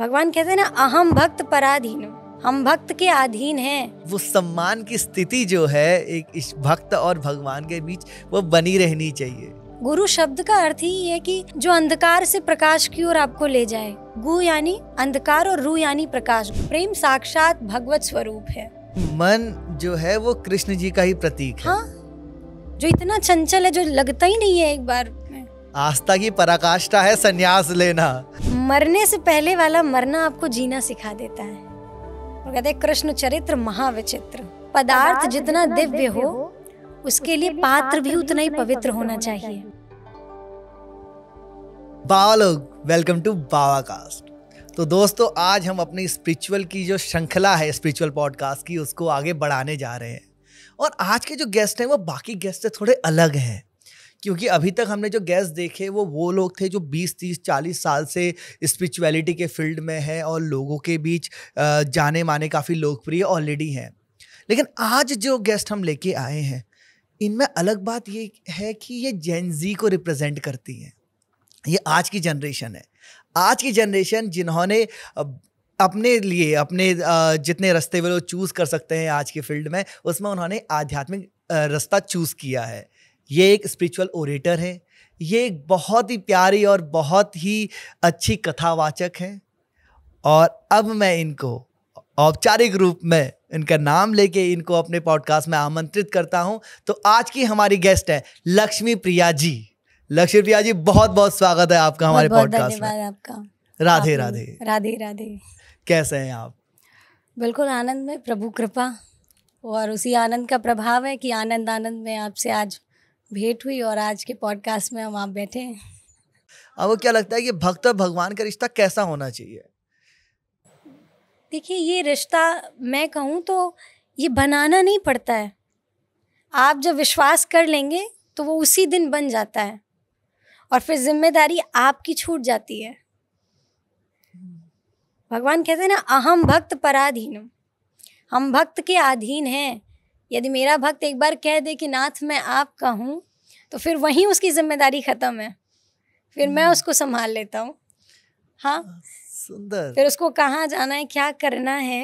भगवान कहते हैं ना अहम भक्त पराधीन हम भक्त के अधीन हैं वो सम्मान की स्थिति जो है एक इस भक्त और भगवान के बीच वो बनी रहनी चाहिए गुरु शब्द का अर्थ ही है कि जो अंधकार से प्रकाश की ओर आपको ले जाए गु यानी अंधकार और रू यानी प्रकाश प्रेम साक्षात भगवत स्वरूप है मन जो है वो कृष्ण जी का ही प्रतीक है हाँ जो इतना चंचल है जो लगता ही नहीं है एक बार आस्था की पराकाष्ठा है संन्यास लेना मरने से पहले वाला मरना आपको जीना सिखा देता है वो कहते कृष्ण चरित्र महाविचित्र पदार्थ जितना दिव्य हो उसके लिए पात्र भी उतना ही पवित्र होना चाहिए बाबा लोग वेलकम टू बाबा कास्ट तो दोस्तों आज हम अपनी स्पिरिचुअल की जो श्रृंखला है स्पिरिचुअल पॉडकास्ट की उसको आगे बढ़ाने जा रहे हैं और आज के जो गेस्ट हैं वो बाकी गेस्ट से थोड़े अलग हैं क्योंकि अभी तक हमने जो गेस्ट देखे वो वो लोग थे जो 20 30 40 साल से स्पिरिचुअलिटी के फील्ड में हैं और लोगों के बीच जाने माने काफ़ी लोकप्रिय ऑलरेडी हैं लेकिन आज जो गेस्ट हम लेके आए हैं इनमें अलग बात ये है कि ये जी को रिप्रेजेंट करती हैं ये आज की जनरेशन है आज की जनरेशन जिन्होंने अपने लिए अपने जितने रास्ते वे लोग चूज़ कर सकते हैं आज के फील्ड में उसमें उन्होंने आध्यात्मिक रास्ता चूज़ किया है ये एक स्पिरिचुअल ओरेटर है ये एक बहुत ही प्यारी और बहुत ही अच्छी कथावाचक है और अब मैं इनको औपचारिक रूप में इनका नाम लेके इनको अपने पॉडकास्ट में आमंत्रित करता हूं तो आज की हमारी गेस्ट है लक्ष्मी प्रिया जी लक्ष्मी प्रिया जी बहुत बहुत स्वागत है आपका हमारे पॉडकास्ट में आपका राधे राधे राधे राधे कैसे हैं आप बिल्कुल आनंद में प्रभु कृपा और उसी आनंद का प्रभाव है कि आनंद आनंद में आपसे आज भेंट हुई और आज के पॉडकास्ट में हम आप बैठे हैं आपको क्या लगता है कि भक्त और भगवान का रिश्ता कैसा होना चाहिए देखिए ये रिश्ता मैं कहूँ तो ये बनाना नहीं पड़ता है आप जब विश्वास कर लेंगे तो वो उसी दिन बन जाता है और फिर जिम्मेदारी आपकी छूट जाती है भगवान कहते हैं ना अहम भक्त पराधीन हम भक्त के अधीन हैं यदि मेरा भक्त एक बार कह दे कि नाथ मैं आपका हूँ तो फिर वहीं उसकी जिम्मेदारी ख़त्म है फिर मैं हम्म। उसको संभाल लेता हूँ हाँ।, हाँ सुंदर फिर उसको कहाँ जाना है क्या करना है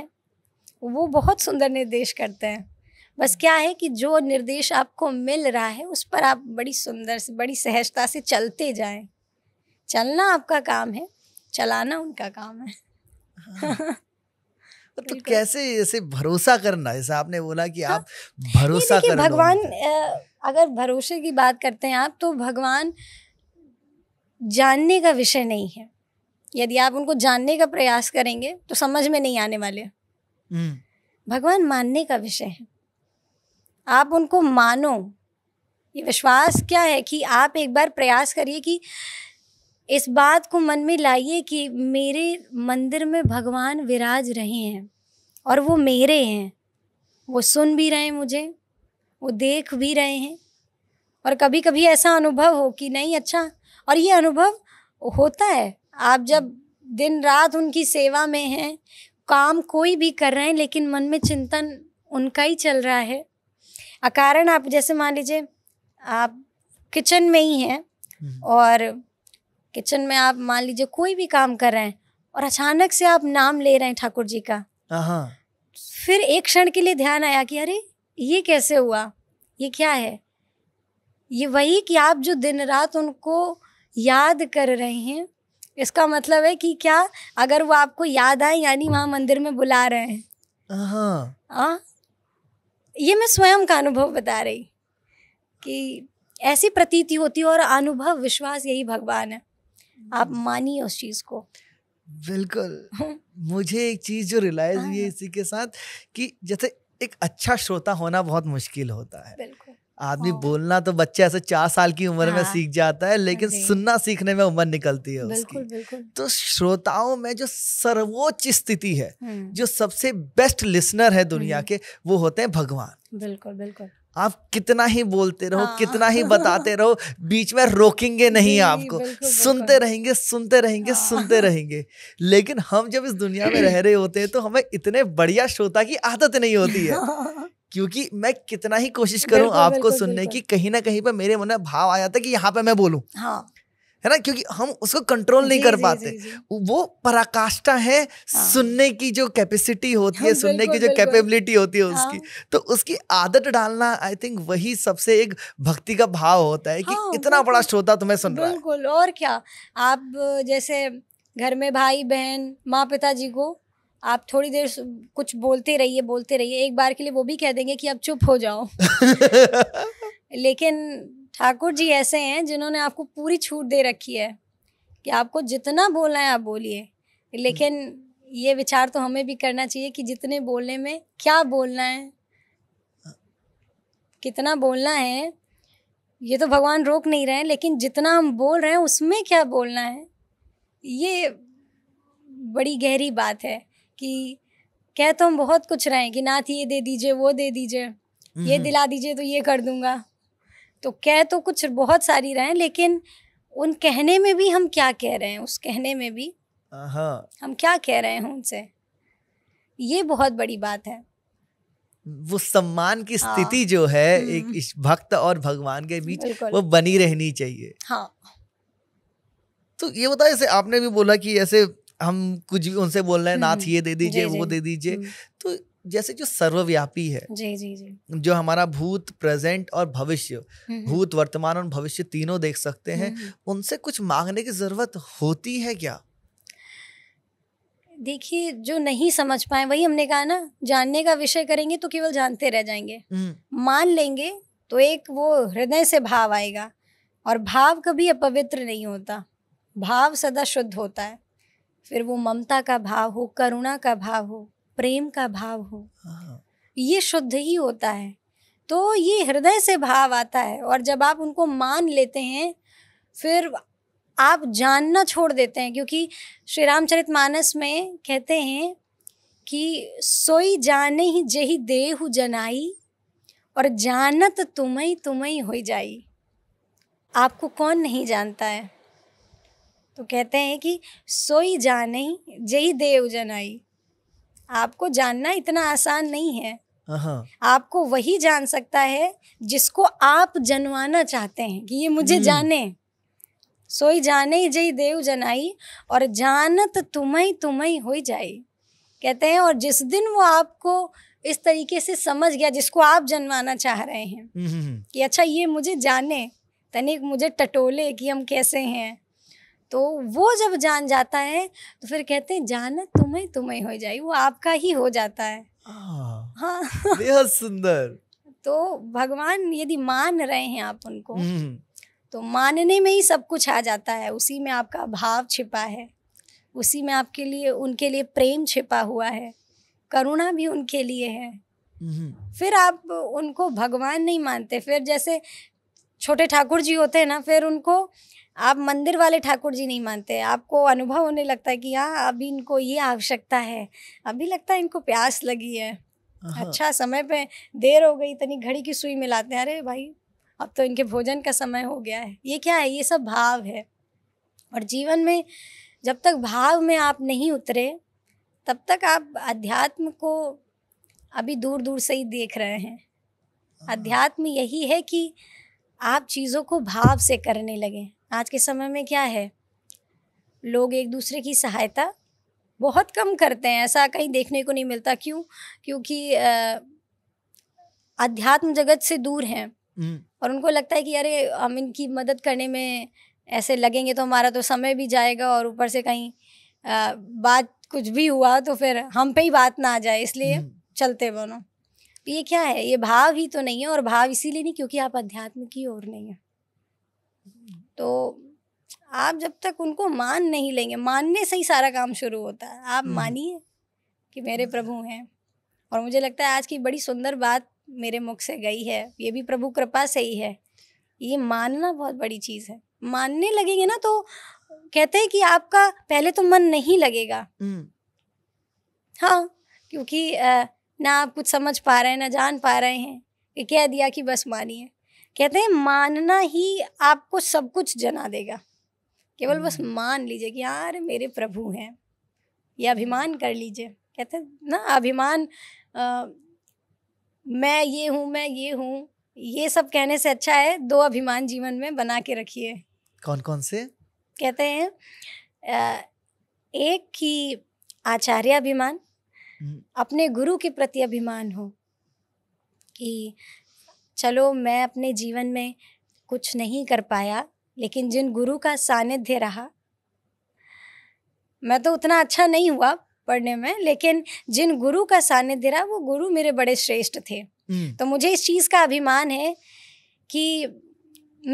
वो बहुत सुंदर निर्देश करते हैं बस क्या है कि जो निर्देश आपको मिल रहा है उस पर आप बड़ी सुंदर से बड़ी सहजता से चलते जाएं चलना आपका काम है चलाना उनका काम है हाँ। तो कैसे ऐसे भरोसा करना जैसे आपने बोला कि हाँ। आप भरोसा कर भगवान अगर भरोसे की बात करते हैं आप तो भगवान जानने का विषय नहीं है यदि आप उनको जानने का प्रयास करेंगे तो समझ में नहीं आने वाले हम्म। भगवान मानने का विषय है आप उनको मानो ये विश्वास क्या है कि आप एक बार प्रयास करिए कि इस बात को मन में लाइए कि मेरे मंदिर में भगवान विराज रहे हैं और वो मेरे हैं वो सुन भी रहे हैं मुझे वो देख भी रहे हैं और कभी कभी ऐसा अनुभव हो कि नहीं अच्छा और ये अनुभव होता है आप जब दिन रात उनकी सेवा में हैं काम कोई भी कर रहे हैं लेकिन मन में चिंतन उनका ही चल रहा है अकारण आप जैसे मान लीजिए आप किचन में ही हैं हम्म। और किचन में आप मान लीजिए कोई भी काम कर रहे हैं और अचानक से आप नाम ले रहे हैं ठाकुर जी का हाँ, हाँ। फिर एक क्षण के लिए ध्यान आया कि अरे ये कैसे हुआ ये क्या है ये वही कि आप जो दिन रात उनको याद कर रहे हैं इसका मतलब है कि क्या अगर वो आपको याद आए यानी वहाँ मंदिर में बुला रहे हैं आ, हाँ, ये मैं स्वयं का अनुभव बता रही कि ऐसी प्रतीति होती है और अनुभव विश्वास यही भगवान है आप मानिए उस चीज को बिल्कुल हम्म। मुझे एक चीज जो रियलाइज हुई है हाँ। इसी के साथ कि जैसे एक अच्छा श्रोता होना बहुत मुश्किल होता है आदमी हाँ। बोलना तो बच्चे ऐसे चार साल की उम्र हाँ। में सीख जाता है लेकिन सुनना सीखने में उम्र निकलती है बिल्कुल, उसकी बिल्कुल। तो श्रोताओं में जो सर्वोच्च स्थिति है हम्म। जो सबसे बेस्ट लिसनर है दुनिया हम्म। के वो होते हैं भगवान बिल्कुल बिल्कुल आप कितना ही बोलते रहो हाँ। कितना ही बताते रहो बीच में रोकेंगे नहीं आपको बिल्कुल, सुनते बिल्कुल। रहेंगे सुनते रहेंगे हाँ। सुनते रहेंगे लेकिन हम जब इस दुनिया में रह रहे होते हैं तो हमें इतने बढ़िया श्रोता की आदत नहीं होती है क्योंकि मैं कितना ही कोशिश करूं आपको सुनने की कहीं ना कहीं पर मेरे मन में भाव आ जाता है कि यहाँ पे मैं बोलूँ हाँ है ना क्योंकि हम उसको कंट्रोल नहीं कर पाते वो पराकाष्ठा है हाँ। सुनने की जो कैपेसिटी होती है हाँ, सुनने की जो कैपेबिलिटी होती है उसकी हाँ। तो उसकी आदत डालना आई थिंक वही सबसे एक भक्ति का भाव होता है कि इतना बड़ा श्रोता तुम्हें सुन रहा है बिल्कुल और क्या आप जैसे घर में भाई बहन माँ पिताजी को आप थोड़ी देर कुछ बोलते रहिए बोलते रहिए एक बार के लिए वो भी कह देंगे कि अब चुप हो जाओ लेकिन ठाकुर जी ऐसे हैं जिन्होंने आपको पूरी छूट दे रखी है कि आपको जितना बोलना है आप बोलिए लेकिन ये विचार तो हमें भी करना चाहिए कि जितने बोलने में क्या बोलना है कितना बोलना है ये तो भगवान रोक नहीं रहे हैं लेकिन जितना हम बोल रहे हैं उसमें क्या बोलना है ये बड़ी गहरी बात है कि कह तो हम बहुत कुछ रहे हैं कि नाथ ये दे दीजिए वो दे दीजिए ये हम्म। दिला दीजिए तो ये कर दूंगा तो कह तो कुछ बहुत सारी रहे लेकिन उन कहने में भी हम क्या कह रहे हैं उस कहने में भी हाँ। हम क्या कह रहे हैं उनसे ये बहुत बड़ी बात है वो सम्मान की हाँ। स्थिति जो है एक हम्म। इस भक्त और भगवान के बीच वो बनी रहनी चाहिए हाँ तो ये बताए जैसे आपने भी बोला कि ऐसे हम कुछ भी उनसे बोल रहे हैं नाथ हम्म। ये दे दीजिए वो दे दीजिए हम्म। तो जैसे जो सर्वव्यापी है जी जी जी जो हमारा भूत प्रेजेंट और भविष्य हम्म, हम्म। भूत वर्तमान और भविष्य तीनों देख सकते हैं हम्म, उनसे कुछ मांगने की जरूरत होती है क्या देखिए जो नहीं समझ पाए वही हमने कहा ना जानने का विषय करेंगे तो केवल जानते रह जाएंगे मान लेंगे तो एक वो हृदय से भाव आएगा और भाव कभी अपवित्र नहीं होता भाव सदा शुद्ध होता है फिर वो ममता का भाव हो करुणा का भाव हो प्रेम का भाव हो हाँ। ये शुद्ध ही होता है तो ये हृदय से भाव आता है और जब आप उनको मान लेते हैं फिर आप जानना छोड़ देते हैं क्योंकि श्री रामचरित मानस में कहते हैं कि सोई जाने ही जही देहु जनाई और जानत तुम्हें तुम्हें हो जाई आपको कौन नहीं जानता है तो कहते हैं कि सोई जाने ही जही देव जनाई आपको जानना इतना आसान नहीं है हाँ, हाँ। आपको वही जान सकता है जिसको आप जनवाना चाहते हैं कि ये मुझे हम्म। जाने सोई जाने जई देव जनाई और जानत तुम्हें तुम्हें हो जाए कहते हैं और जिस दिन वो आपको इस तरीके से समझ गया जिसको आप जनवाना चाह रहे हैं हम्म, हम्म, कि अच्छा ये मुझे जाने तनिक मुझे टटोले कि हम कैसे हैं तो वो जब जान जाता है तो फिर कहते हैं जान तुम्हें तुम्हें हो जाए वो आपका ही हो जाता है आ, हाँ, हाँ। सुंदर तो भगवान यदि मान रहे हैं आप उनको हम्म, हम्म। तो मानने में ही सब कुछ आ जाता है उसी में आपका भाव छिपा है उसी में आपके लिए उनके लिए प्रेम छिपा हुआ है करुणा भी उनके लिए है हम्म, फिर आप उनको भगवान नहीं मानते फिर जैसे छोटे ठाकुर जी होते हैं ना फिर उनको आप मंदिर वाले ठाकुर जी नहीं मानते आपको अनुभव होने लगता है कि हाँ अभी इनको ये आवश्यकता है अभी लगता है इनको प्यास लगी है हाँ। अच्छा समय पे देर हो गई इतनी घड़ी की सुई मिलाते हैं अरे भाई अब तो इनके भोजन का समय हो गया है ये क्या है ये सब भाव है और जीवन में जब तक भाव में आप नहीं उतरे तब तक आप अध्यात्म को अभी दूर दूर से ही देख रहे हैं हाँ। अध्यात्म यही है कि आप चीज़ों को भाव से करने लगें आज के समय में क्या है लोग एक दूसरे की सहायता बहुत कम करते हैं ऐसा कहीं देखने को नहीं मिलता क्यों क्योंकि अध्यात्म जगत से दूर हैं हम्म। और उनको लगता है कि अरे हम इनकी मदद करने में ऐसे लगेंगे तो हमारा तो समय भी जाएगा और ऊपर से कहीं आ, बात कुछ भी हुआ तो फिर हम पे ही बात ना आ जाए इसलिए हम्म। चलते बनो तो ये क्या है ये भाव ही तो नहीं है और भाव इसीलिए नहीं क्योंकि आप अध्यात्म की ओर नहीं है तो आप जब तक उनको मान नहीं लेंगे मानने से ही सारा काम शुरू होता है आप हम्म। मानिए कि मेरे प्रभु हैं और मुझे लगता है आज की बड़ी सुंदर बात मेरे मुख से गई है ये भी प्रभु कृपा से ही है ये मानना बहुत बड़ी चीज़ है मानने लगेंगे ना तो कहते हैं कि आपका पहले तो मन नहीं लगेगा हम्म। हाँ क्योंकि ना आप कुछ समझ पा रहे हैं ना जान पा रहे हैं कि कह दिया कि बस मानिए कहते हैं मानना ही आपको सब कुछ जना देगा केवल बस हम्म। मान लीजिए कि यार मेरे प्रभु हैं ये अभिमान कर लीजिए कहते ना अभिमान आ, मैं ये हूँ मैं ये हूँ ये सब कहने से अच्छा है दो अभिमान जीवन में बना के रखिए कौन कौन से कहते हैं आ, एक की आचार्य अभिमान हम्म। अपने गुरु के प्रति अभिमान हो कि चलो मैं अपने जीवन में कुछ नहीं कर पाया लेकिन जिन गुरु का सानिध्य रहा मैं तो उतना अच्छा नहीं हुआ पढ़ने में लेकिन जिन गुरु का सानिध्य रहा वो गुरु मेरे बड़े श्रेष्ठ थे हम्म। तो मुझे इस चीज़ का अभिमान है कि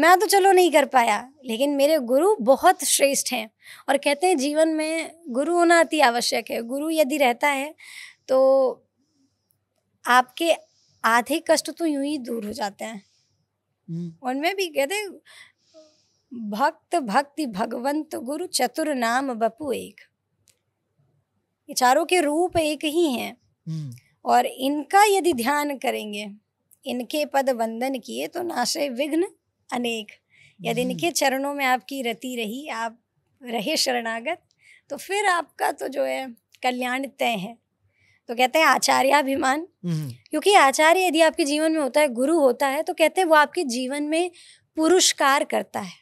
मैं तो चलो नहीं कर पाया लेकिन मेरे गुरु बहुत श्रेष्ठ हैं और कहते हैं जीवन में गुरु होना अति आवश्यक है गुरु यदि रहता है तो आपके आधे कष्ट तो यूं ही दूर हो जाते हैं हम्म। उनमें भी कहते भक्त भक्ति भगवंत गुरु चतुर नाम बपू एक ये चारों के रूप एक ही हैं हम्म। और इनका यदि ध्यान करेंगे इनके पद वंदन किए तो नाशे विघ्न अनेक यदि हम्म। इनके चरणों में आपकी रति रही आप रहे शरणागत तो फिर आपका तो जो है कल्याण तय है तो कहते हैं आचार्याभिमान हम्म। क्योंकि आचार्य यदि आपके जीवन में होता है गुरु होता है तो कहते हैं वो आपके जीवन में पुरस्कार करता है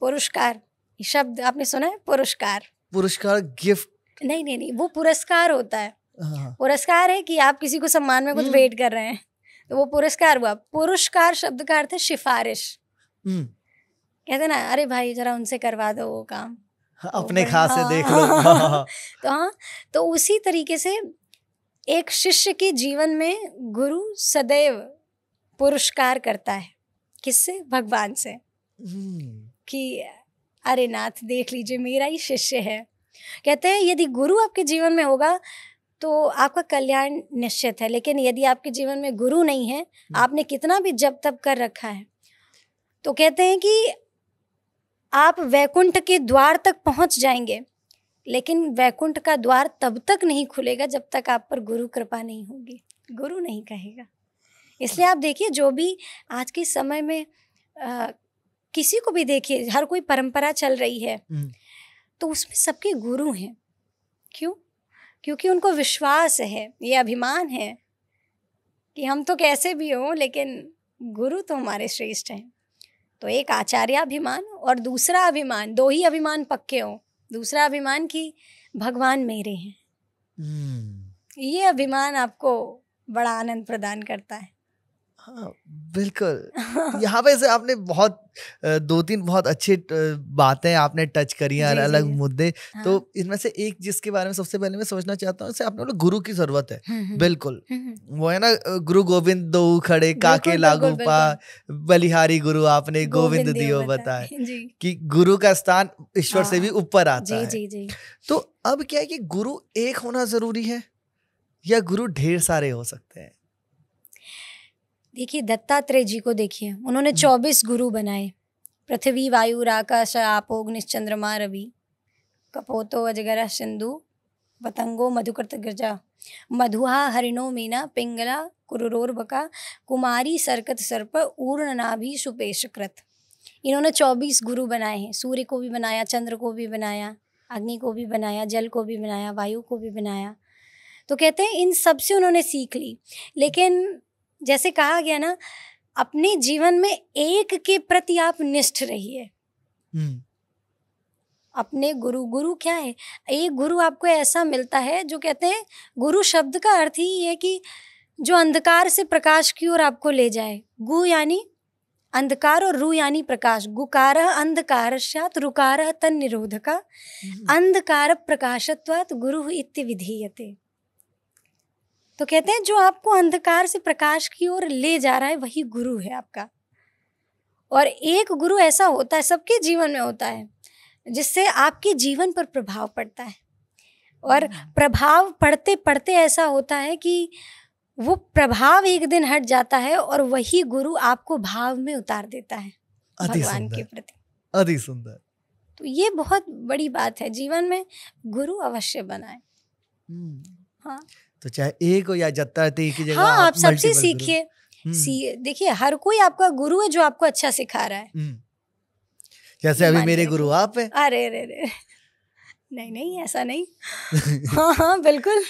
पुरुषकार शब्द आपने सुना है पुरुषकार पुरस्कार गिफ्ट नहीं नहीं नहीं वो पुरस्कार होता है पुरस्कार है कि आप किसी को सम्मान में कुछ हम्म। वेट कर रहे हैं तो वो पुरस्कार हुआ पुरस्कार शब्द का अर्थ है सिफारिश हम्म। कहते ना अरे भाई जरा उनसे करवा दो वो काम हाँ, तो अपने खास से देख लो हाँ। हाँ। तो हाँ तो उसी तरीके से एक शिष्य के जीवन में गुरु सदैव पुरस्कार करता है किससे भगवान से हम्म। कि अरे नाथ देख लीजिए मेरा ही शिष्य है कहते हैं यदि गुरु आपके जीवन में होगा तो आपका कल्याण निश्चित है लेकिन यदि आपके जीवन में गुरु नहीं है हम्म। आपने कितना भी जब तब कर रखा है तो कहते हैं कि आप वैकुंठ के द्वार तक पहुंच जाएंगे लेकिन वैकुंठ का द्वार तब तक नहीं खुलेगा जब तक आप पर गुरु कृपा नहीं होगी गुरु नहीं कहेगा इसलिए आप देखिए जो भी आज के समय में आ, किसी को भी देखिए हर कोई परंपरा चल रही है हम्म। तो उसमें सबके गुरु हैं क्यों क्योंकि उनको विश्वास है ये अभिमान है कि हम तो कैसे भी हों लेकिन गुरु तो हमारे श्रेष्ठ हैं तो एक आचार्याभिमान और दूसरा अभिमान दो ही अभिमान पक्के हो दूसरा अभिमान कि भगवान मेरे हैं hmm. ये अभिमान आपको बड़ा आनंद प्रदान करता है हाँ, बिल्कुल यहाँ पे से आपने बहुत दो तीन बहुत अच्छी बातें आपने टच करी हैं अलग अलग मुद्दे हाँ। तो इनमें से एक जिसके बारे में सबसे पहले मैं समझना चाहता हूँ आपने बोला गुरु की जरूरत है हम्म, हम्म। बिल्कुल हम्म, वो है ना गुरु गोविंद दो खड़े काके लागू पा बलिहारी गुरु आपने गोविंद दियो बताए कि गुरु का स्थान ईश्वर से भी हाँ। ऊपर आता है तो अब क्या है कि गुरु एक होना जरूरी है या गुरु ढेर सारे हो सकते हैं देखिए दत्तात्रेय जी को देखिए उन्होंने हम्म। चौबीस गुरु बनाए पृथ्वी वायु राकाश आपोग निश्चंद्रमा रवि कपोतो अजगरा सिंधु पतंगो मधुकृत गिरजा मधुहा हरिणो मीना पिंगला बका कुमारी सरकत सर्प ऊर्णनाभि सुपेशकृत इन्होंने चौबीस गुरु बनाए हैं सूर्य को भी बनाया चंद्र को भी बनाया अग्नि को भी बनाया जल को भी बनाया वायु को भी बनाया तो कहते हैं इन सब से उन्होंने सीख ली लेकिन जैसे कहा गया ना अपने जीवन में एक के प्रति आप निष्ठ रहिए हम्म। अपने गुरु गुरु क्या है एक गुरु आपको ऐसा मिलता है जो कहते हैं गुरु शब्द का अर्थ ही है कि जो अंधकार से प्रकाश की ओर आपको ले जाए गु यानी अंधकार और रू यानी प्रकाश गुकार अंधकार सात रुकार तन निरोधका हम्म। अंधकार प्रकाशत्वात गुरु इत्य विधीयते तो कहते हैं जो आपको अंधकार से प्रकाश की ओर ले जा रहा है वही गुरु है आपका और एक गुरु ऐसा होता है सबके जीवन में होता है जिससे आपके जीवन पर प्रभाव पड़ता है और हम्म। प्रभाव पड़ते पड़ते ऐसा होता है कि वो प्रभाव एक दिन हट जाता है और वही गुरु आपको भाव में उतार देता है भगवान के प्रति अति सुंदर तो ये बहुत बड़ी बात है जीवन में गुरु अवश्य बनाए हम्म। हाँ तो चाहे एक हो या जत्ताती की जगह हाँ आप सबसे सीखिए हम्म। देखिए हर कोई आपका गुरु है जो आपको अच्छा सिखा रहा है हम्म। जैसे अभी मेरे गुरु आप है अरे अरे अरे नहीं नहीं ऐसा नहीं हाँ हाँ बिल्कुल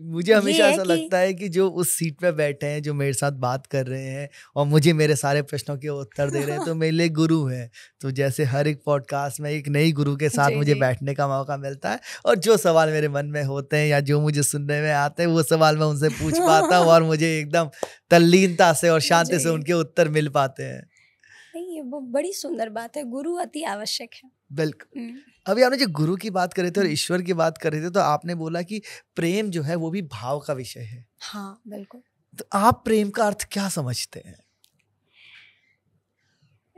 मुझे हमेशा ऐसा कि... लगता है कि जो उस सीट पे बैठे हैं जो मेरे साथ बात कर रहे हैं और मुझे मेरे सारे प्रश्नों के उत्तर दे रहे हैं तो मेरे लिए गुरु हैं तो जैसे हर एक पॉडकास्ट में एक नई गुरु के साथ मुझे बैठने का मौका मिलता है और जो सवाल मेरे मन में होते हैं या जो मुझे सुनने में आते हैं वो सवाल मैं उनसे पूछ पाता हूँ और मुझे एकदम तल्लीनता से और शांति से उनके उत्तर मिल पाते हैं नहीं ये वो बड़ी सुंदर बात है गुरु अति आवश्यक है बिल्कुल अभी आपने जो गुरु की बात कर रहे थे और ईश्वर की बात कर रहे थे तो आपने बोला कि प्रेम जो है वो भी भाव का विषय है हाँ बिल्कुल तो आप प्रेम का अर्थ क्या समझते हैं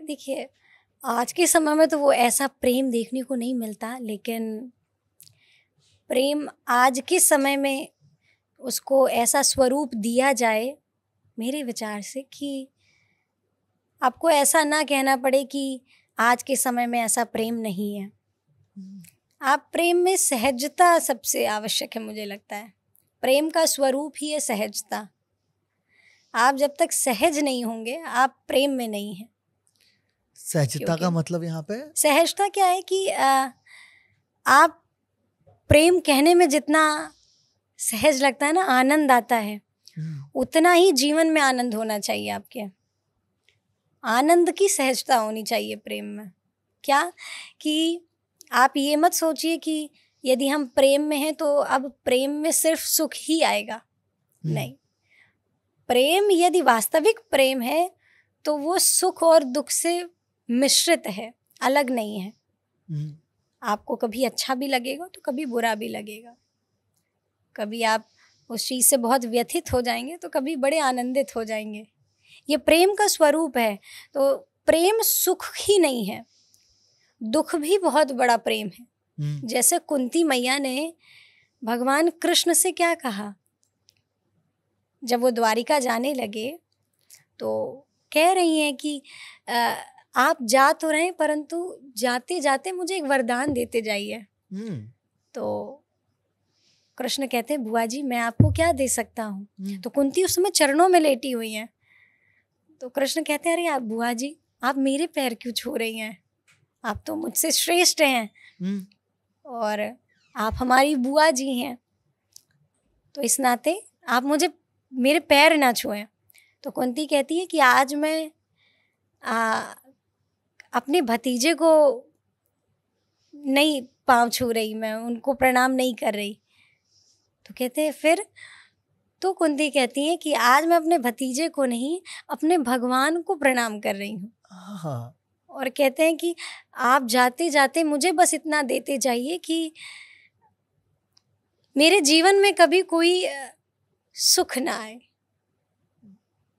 देखिए आज के समय में तो वो ऐसा प्रेम देखने को नहीं मिलता लेकिन प्रेम आज के समय में उसको ऐसा स्वरूप दिया जाए मेरे विचार से कि आपको ऐसा ना कहना पड़े कि आज के समय में ऐसा प्रेम नहीं है आप प्रेम में सहजता सबसे आवश्यक है मुझे लगता है प्रेम का स्वरूप ही है सहजता आप जब तक सहज नहीं होंगे आप प्रेम में नहीं हैं सहजता का मतलब यहाँ पे सहजता क्या है कि आ, आप प्रेम कहने में जितना सहज लगता है ना आनंद आता है हम्म। उतना ही जीवन में आनंद होना चाहिए आपके आनंद की सहजता होनी चाहिए प्रेम में क्या कि आप ये मत सोचिए कि यदि हम प्रेम में हैं तो अब प्रेम में सिर्फ सुख ही आएगा हम्म। नहीं प्रेम यदि वास्तविक प्रेम है तो वो सुख और दुख से मिश्रित है अलग नहीं है नहीं। हम्म। आपको कभी अच्छा भी लगेगा तो कभी बुरा भी लगेगा कभी आप उस चीज़ से बहुत व्यथित हो जाएंगे तो कभी बड़े आनंदित हो जाएंगे ये प्रेम का स्वरूप है तो प्रेम सुख ही नहीं है दुख भी बहुत बड़ा प्रेम है हम्म। जैसे कुंती मैया ने भगवान कृष्ण से क्या कहा जब वो द्वारिका जाने लगे तो कह रही हैं कि आ, आप जा तो रहे परंतु जाते जाते मुझे एक वरदान देते जाइए हम्म। तो कृष्ण कहते हैं बुआ जी मैं आपको क्या दे सकता हूँ हम्म। तो कुंती उस समय चरणों में लेटी हुई है तो कृष्ण कहते हैं अरे आप बुआ जी आप मेरे पैर क्यों छू रही हैं आप तो मुझसे श्रेष्ठ हैं हम्म। और आप हमारी बुआ जी हैं तो इस नाते आप मुझे मेरे पैर ना छुएं तो कुंती कहती है कि आज मैं आ, अपने भतीजे को नहीं पाँव छू रही मैं उनको प्रणाम नहीं कर रही तो कहते हैं फिर तो कुंती कहती है कि आज मैं अपने भतीजे को नहीं अपने भगवान को प्रणाम कर रही हूँ हाँ, हाँ। और कहते हैं कि आप जाते जाते मुझे बस इतना देते जाइए कि मेरे जीवन में कभी कोई सुख ना आए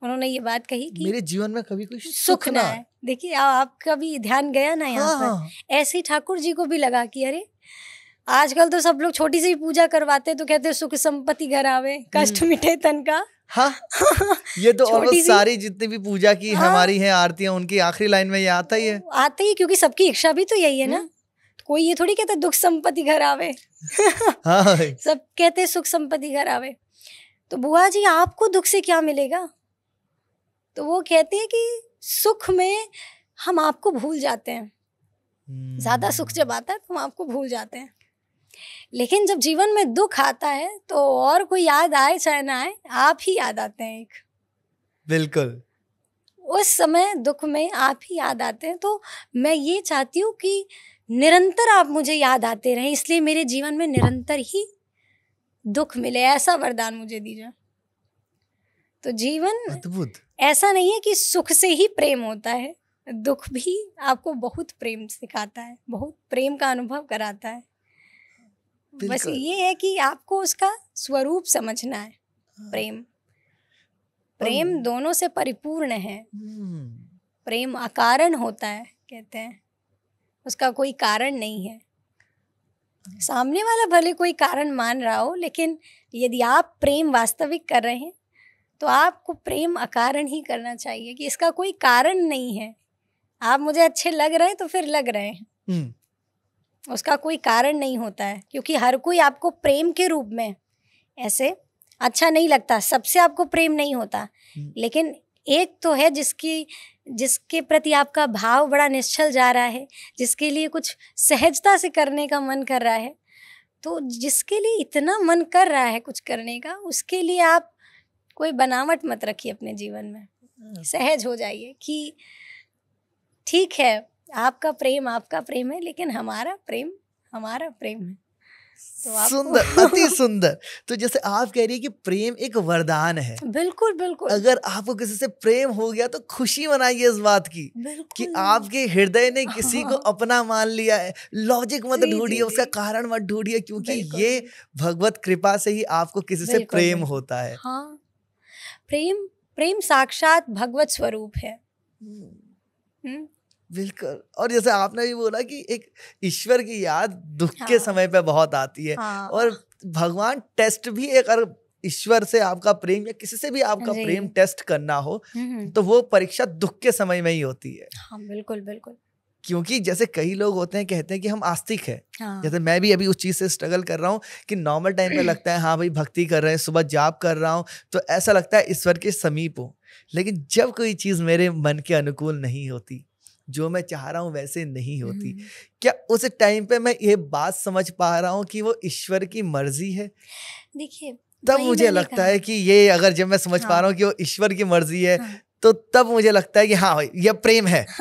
उन्होंने ये बात कही कि मेरे जीवन में कभी कोई सुख, ना आए देखिए आपका भी ध्यान गया ना हाँ, यहाँ पर ऐसे ही ठाकुर जी को भी लगा कि अरे आजकल तो सब लोग छोटी सी पूजा करवाते तो कहते सुख संपत्ति घर आवे कष्ट हम्म। मिटे तन का हाँ ये तो और सारी जितनी भी पूजा की हाँ, हमारी है आरतियां उनकी आखिरी लाइन में ये आता ही है आता ही क्योंकि सबकी इच्छा भी तो यही है ना हम्म। कोई ये थोड़ी कहता दुख संपत्ति घर आवे हाँ।, हाँ। सब कहते सुख संपत्ति घर आवे तो बुआ जी आपको दुख से क्या मिलेगा तो वो कहते हैं कि सुख में हम आपको भूल जाते हैं हम्म। ज्यादा सुख जब आता है तो हम आपको भूल जाते हैं लेकिन जब जीवन में दुख आता है तो और कोई याद आए चाहे ना आए आप ही याद आते हैं एक बिल्कुल उस समय दुख में आप ही याद आते हैं तो मैं ये चाहती हूँ कि निरंतर आप मुझे याद आते रहे इसलिए मेरे जीवन में निरंतर ही दुख मिले ऐसा वरदान मुझे दीजिए तो जीवन अद्भुत ऐसा नहीं है कि सुख से ही प्रेम होता है दुख भी आपको बहुत प्रेम सिखाता है बहुत प्रेम का अनुभव कराता है बस ये है कि आपको उसका स्वरूप समझना है हाँ। प्रेम प्रेम दोनों से परिपूर्ण है हम्म। प्रेम अकारण होता है कहते हैं उसका कोई कारण नहीं है हाँ। सामने वाला भले कोई कारण मान रहा हो लेकिन यदि आप प्रेम वास्तविक कर रहे हैं तो आपको प्रेम अकारण ही करना चाहिए कि इसका कोई कारण नहीं है आप मुझे अच्छे लग रहे हैं तो फिर लग रहे हैं हम्म। उसका कोई कारण नहीं होता है क्योंकि हर कोई आपको प्रेम के रूप में ऐसे अच्छा नहीं लगता सबसे आपको प्रेम नहीं होता हम्म। लेकिन एक तो है जिसकी जिसके प्रति आपका भाव बड़ा निश्चल जा रहा है जिसके लिए कुछ सहजता से करने का मन कर रहा है तो जिसके लिए इतना मन कर रहा है कुछ करने का उसके लिए आप कोई बनावट मत रखिए अपने जीवन में हम्म। सहज हो जाइए कि ठीक है आपका प्रेम आपका प्रेम है लेकिन हमारा प्रेम हमारा प्रेम है तो सुंदर अति सुंदर तो जैसे आप कह रही है कि प्रेम एक वरदान है बिल्कुल बिल्कुल अगर आपको किसी से प्रेम हो गया तो खुशी मनाइए इस बात की कि आपके हृदय ने किसी को अपना मान लिया है लॉजिक मत ढूंढिए उसका कारण मत ढूंढिए क्योंकि ये भगवत कृपा से ही आपको किसी से प्रेम होता है हाँ प्रेम प्रेम साक्षात भगवत स्वरूप है हम्म। हम्म। बिल्कुल और जैसे आपने भी बोला कि एक ईश्वर की याद दुख हाँ, के समय पे बहुत आती है हाँ, और भगवान टेस्ट भी एक अगर ईश्वर से आपका प्रेम या किसी से भी आपका प्रेम टेस्ट करना हो तो वो परीक्षा दुख के समय में ही होती है हाँ बिल्कुल बिल्कुल क्योंकि जैसे कई लोग होते हैं कहते हैं कि हम आस्तिक है हाँ। जैसे मैं भी अभी उस चीज़ से स्ट्रगल कर रहा हूँ कि नॉर्मल टाइम पे लगता है हाँ भाई भक्ति कर रहे हैं सुबह जाप कर रहा हूँ तो ऐसा लगता है ईश्वर के समीप हो लेकिन जब कोई चीज़ मेरे मन के अनुकूल नहीं होती जो मैं चाह रहा हूँ वैसे नहीं होती हम्म। क्या उस टाइम पे मैं ये बात समझ पा रहा हूँ कि वो ईश्वर की मर्जी है देखिए तब मुझे लगता है कि ये अगर जब मैं समझ हाँ। पा रहा हूँ हाँ। कि वो ईश्वर की मर्जी है हाँ। तो तब मुझे लगता है कि हाँ यह प्रेम है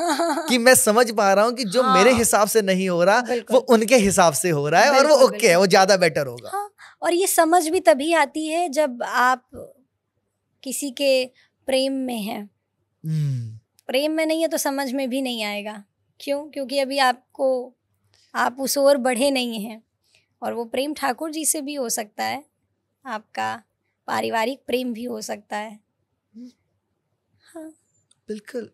कि मैं समझ पा रहा हूँ कि जो हाँ। मेरे हिसाब से नहीं हो रहा वो उनके हिसाब से हो रहा है और वो ओके है वो ज्यादा बेटर होगा हाँ। और ये समझ भी तभी आती है जब आप किसी के प्रेम में हैं हम्म। प्रेम में नहीं है तो समझ में भी नहीं आएगा क्यों क्योंकि अभी आपको आप उस ओर बढ़े नहीं हैं और वो प्रेम ठाकुर जी से भी हो सकता है आपका पारिवारिक प्रेम भी हो सकता है हाँ बिल्कुल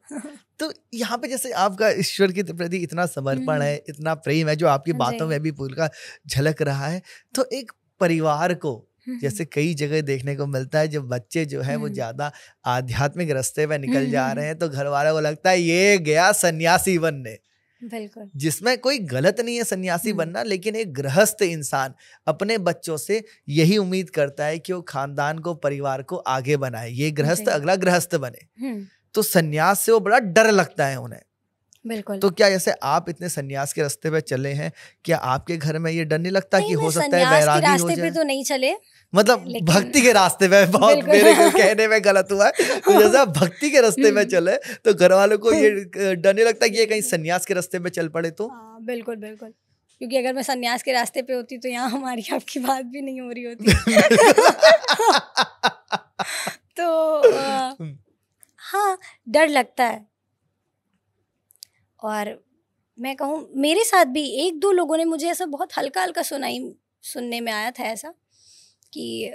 तो यहाँ पे जैसे आपका ईश्वर के प्रति इतना समर्पण है हम्म। इतना प्रेम है जो आपकी हाँ बातों में भी पूल का झलक रहा है तो एक परिवार को जैसे कई जगह देखने को मिलता है जब बच्चे जो है वो हम्म। ज्यादा आध्यात्मिक रास्ते पे हम्म, निकल जा हम्म, रहे हैं तो घर वालों को लगता है ये गया सन्यासी बनने बिल्कुल जिसमें कोई गलत नहीं है सन्यासी बनना लेकिन एक गृहस्थ इंसान अपने बच्चों से यही उम्मीद करता है कि वो खानदान को परिवार को आगे बनाए ये गृहस्थ अगला गृहस्थ बने तो सन्यास से वो बड़ा डर लगता है उन्हें बिल्कुल तो क्या जैसे आप इतने सन्यास के रास्ते पे चले हैं क्या आपके घर में ये डर नहीं लगता नहीं, कि हो सकता है वैरागी रास्ते पे तो नहीं चले मतलब भक्ति के रास्ते में बहुत मेरे कहने में गलत हुआ है तो जैसे आप भक्ति के रास्ते में हम्म। चले तो घर वालों को ये डर नहीं लगता कि ये कहीं सन्यास के रास्ते में चल पड़े तो हाँ, बिल्कुल बिल्कुल क्योंकि अगर मैं सन्यास के रास्ते पे होती तो यहाँ हमारी आपकी बात भी नहीं हो रही होती तो हम्म। हाँ डर लगता है और मैं कहूँ मेरे साथ भी एक दो लोगों ने मुझे ऐसा बहुत हल्का हल्का सुनाई सुनने में आया था ऐसा कि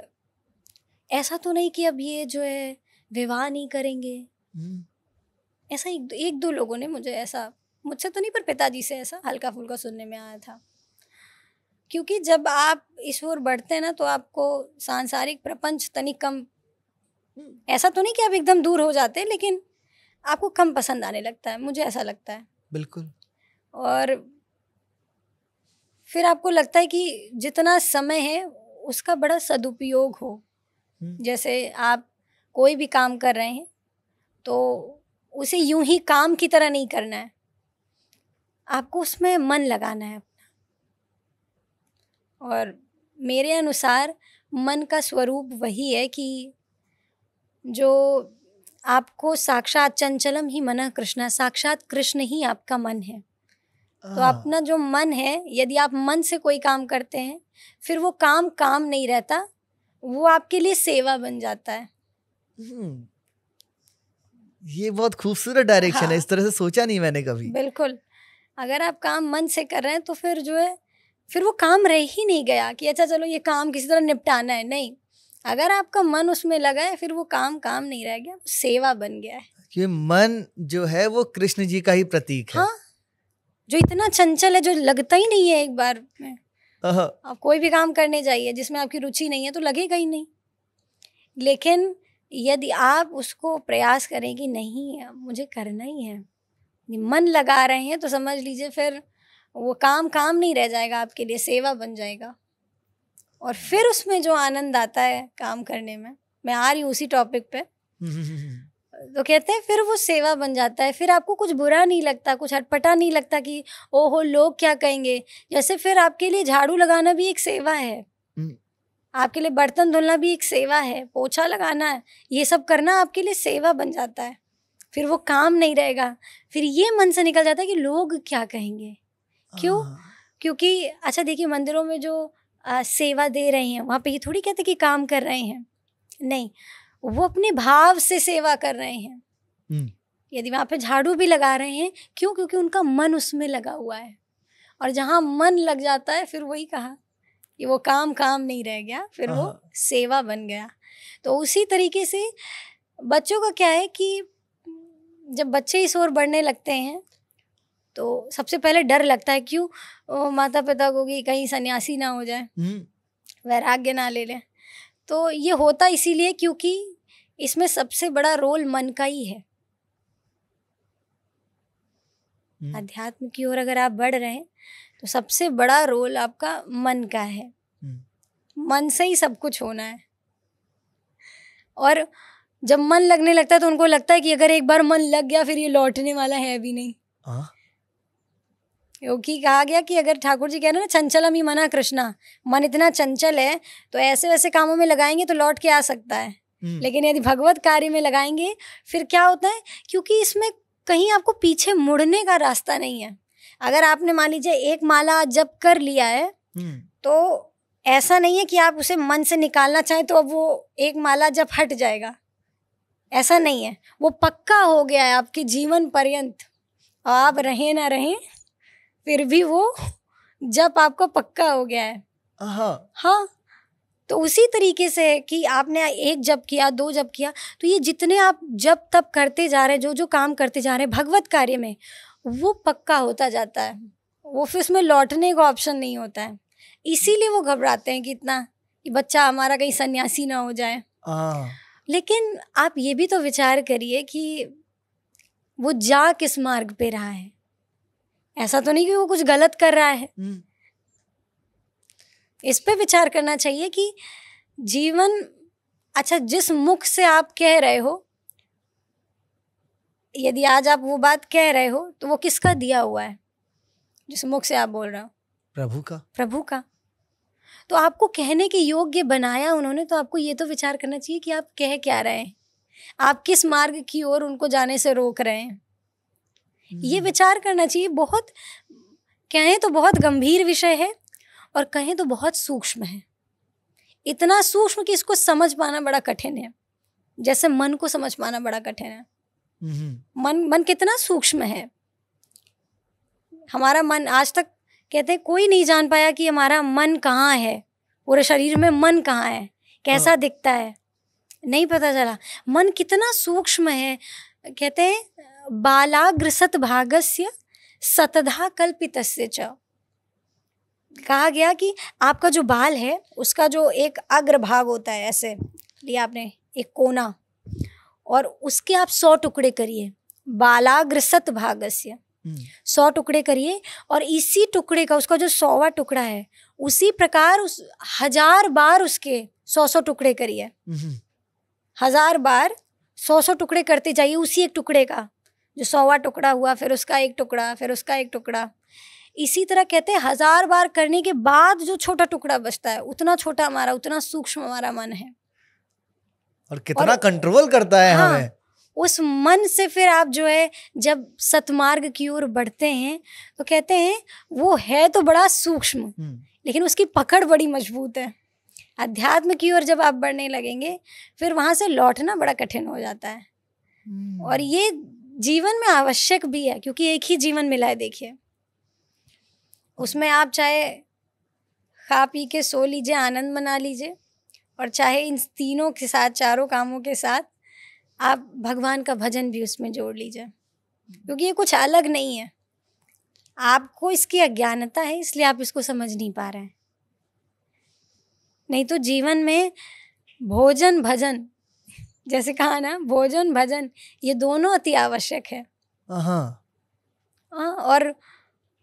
ऐसा तो नहीं कि अब ये जो है विवाह नहीं करेंगे हम्म। ऐसा एक एक दो लोगों ने मुझे ऐसा मुझसे तो नहीं पर पिताजी से ऐसा हल्का फुल्का सुनने में आया था क्योंकि जब आप इस ओर बढ़ते हैं ना तो आपको सांसारिक प्रपंच तनिक कम हम्म। ऐसा तो नहीं कि आप एकदम दूर हो जाते लेकिन आपको कम पसंद आने लगता है मुझे ऐसा लगता है बिल्कुल और फिर आपको लगता है कि जितना समय है उसका बड़ा सदुपयोग हो जैसे आप कोई भी काम कर रहे हैं तो उसे यूं ही काम की तरह नहीं करना है आपको उसमें मन लगाना है अपना और मेरे अनुसार मन का स्वरूप वही है कि जो आपको साक्षात चंचलम ही मन कृष्णा साक्षात कृष्ण ही आपका मन है तो अपना जो मन है यदि आप मन से कोई काम करते हैं फिर वो काम काम नहीं रहता वो आपके लिए सेवा बन जाता है हम्म। ये बहुत खूबसूरत डायरेक्शन हाँ, है इस तरह से सोचा नहीं मैंने कभी बिल्कुल अगर आप काम मन से कर रहे हैं तो फिर जो है फिर वो काम रह ही नहीं गया कि अच्छा चलो ये काम किसी तरह निपटाना है नहीं अगर आपका मन उसमें लगा है फिर वो काम काम नहीं रह गया सेवा बन गया है ये मन जो है वो कृष्ण जी का ही प्रतीक है हाँ जो इतना चंचल है जो लगता ही नहीं है एक बार में हाँ, हाँ। आप कोई भी काम करने जाइए जिसमें आपकी रुचि नहीं है तो लगेगा ही नहीं लेकिन यदि आप उसको प्रयास करें कि नहीं मुझे करना ही है मन लगा रहे हैं तो समझ लीजिए फिर वो काम काम नहीं रह जाएगा आपके लिए सेवा बन जाएगा और फिर उसमें जो आनंद आता है काम करने में मैं आ रही हूँ उसी टॉपिक पे तो कहते हैं फिर वो सेवा बन जाता है फिर आपको कुछ बुरा नहीं लगता कुछ अटपटा नहीं लगता कि ओहो लोग क्या कहेंगे जैसे फिर आपके लिए झाड़ू लगाना भी एक सेवा है हम्म। आपके लिए बर्तन धुलना भी एक सेवा है पोछा लगाना है ये सब करना आपके लिए सेवा बन जाता है फिर वो काम नहीं रहेगा फिर ये मन से निकल जाता है कि लोग क्या कहेंगे क्यों हाँ। क्योंकि अच्छा देखिए मंदिरों में जो आ, सेवा दे रहे हैं वहाँ पे ये थोड़ी कहते कि काम कर रहे हैं नहीं वो अपने भाव से सेवा कर रहे हैं यदि वहाँ पे झाड़ू भी लगा रहे हैं क्यों क्योंकि उनका मन उसमें लगा हुआ है और जहाँ मन लग जाता है फिर वही कहा कि वो काम काम नहीं रह गया फिर वो हाँ। सेवा बन गया तो उसी तरीके से बच्चों का क्या है कि जब बच्चे इस ओर बढ़ने लगते हैं तो सबसे पहले डर लगता है क्यों माता पिता को कि कहीं सन्यासी ना हो जाए हम्म। वैराग्य ना ले लें तो ये होता इसीलिए क्योंकि इसमें सबसे बड़ा रोल मन का ही है अध्यात्म हम्म। की ओर अगर आप बढ़ रहे हैं तो सबसे बड़ा रोल आपका मन का है हम्म। मन से ही सब कुछ होना है और जब मन लगने लगता है तो उनको लगता है कि अगर एक बार मन लग गया फिर ये लौटने वाला है अभी नहीं हाँ। क्योंकि कहा गया कि अगर ठाकुर जी कह रहे हैं ना चंचलम ही मना कृष्णा मन इतना चंचल है तो ऐसे वैसे कामों में लगाएंगे तो लौट के आ सकता है हम्म। लेकिन यदि भगवत कार्य में लगाएंगे फिर क्या होता है क्योंकि इसमें कहीं आपको पीछे मुड़ने का रास्ता नहीं है अगर आपने मान लीजिए एक माला जब कर लिया है हम्म। तो ऐसा नहीं है कि आप उसे मन से निकालना चाहें तो अब वो एक माला जब हट जाएगा ऐसा नहीं है वो पक्का हो गया है आपके जीवन पर्यंत आप रहें ना रहें फिर भी वो जब आपको पक्का हो गया है हाँ हाँ तो उसी तरीके से है कि आपने एक जब किया दो जब किया तो ये जितने आप जब तब करते जा रहे हैं जो जो काम करते जा रहे हैं भगवत कार्य में वो पक्का होता जाता है वो फिर उसमें लौटने का ऑप्शन नहीं होता है इसीलिए वो घबराते हैं कि इतना कि बच्चा हमारा कहीं सन्यासी ना हो जाए हाँ। लेकिन आप ये भी तो विचार करिए कि वो जा किस मार्ग पे रहा है ऐसा तो नहीं कि वो कुछ गलत कर रहा है हम्म। इस पे विचार करना चाहिए कि जीवन अच्छा जिस मुख से आप कह रहे हो यदि आज आप वो बात कह रहे हो तो वो किसका दिया हुआ है जिस मुख से आप बोल रहे हो प्रभु का प्रभु का तो आपको कहने के योग्य बनाया उन्होंने तो आपको ये तो विचार करना चाहिए कि आप कह क्या रहे हैं आप किस मार्ग की ओर उनको जाने से रोक रहे हैं ये हम्म। विचार करना चाहिए बहुत कहें तो बहुत गंभीर विषय है और कहें तो बहुत सूक्ष्म है इतना सूक्ष्म कि इसको समझ पाना बड़ा कठिन है जैसे मन को समझ पाना बड़ा कठिन है हम्म। मन मन कितना सूक्ष्म है हमारा मन आज तक कहते हैं कोई नहीं जान पाया कि हमारा मन कहाँ है पूरे शरीर में मन कहाँ है कैसा हाँ। दिखता है नहीं पता चला मन कितना सूक्ष्म है कहते हैं बालाग्रसत भागस्य सतधा कल्पित च कहा गया कि आपका जो बाल है उसका जो एक अग्रभाग होता है ऐसे लिया आपने एक कोना और उसके आप सौ टुकड़े करिए बालाग्रसत भागस्य हम्म। सौ टुकड़े करिए और इसी टुकड़े का उसका जो सौवा टुकड़ा है उसी प्रकार उस हजार बार उसके सौ सौ टुकड़े करिए हम्म। हजार बार सौ सौ टुकड़े करते जाइए उसी एक टुकड़े का जो सौवा टुकड़ा हुआ फिर उसका एक टुकड़ा फिर उसका एक टुकड़ा इसी तरह कहते हैं हजार बार करने के बाद जो छोटा टुकड़ा बचता है उतना छोटा हमारा उतना सूक्ष्म हमारा मन है और कितना कंट्रोल करता है हाँ, हमें उस मन से फिर आप जो है जब सतमार्ग की ओर बढ़ते हैं तो कहते हैं वो है तो बड़ा सूक्ष्म हम्म। लेकिन उसकी पकड़ बड़ी मजबूत है अध्यात्म की ओर जब आप बढ़ने लगेंगे फिर वहां से लौटना बड़ा कठिन हो जाता है हम्म। और ये जीवन में आवश्यक भी है क्योंकि एक ही जीवन मिला है देखिए उसमें आप चाहे खा पी के सो लीजिए आनंद मना लीजिए और चाहे इन तीनों के साथ चारों कामों के साथ आप भगवान का भजन भी उसमें जोड़ लीजिए क्योंकि ये कुछ अलग नहीं है आपको इसकी अज्ञानता है इसलिए आप इसको समझ नहीं पा रहे हैं नहीं तो जीवन में भोजन भजन जैसे कहा ना भोजन भजन ये दोनों अति आवश्यक है हाँ।, हाँ और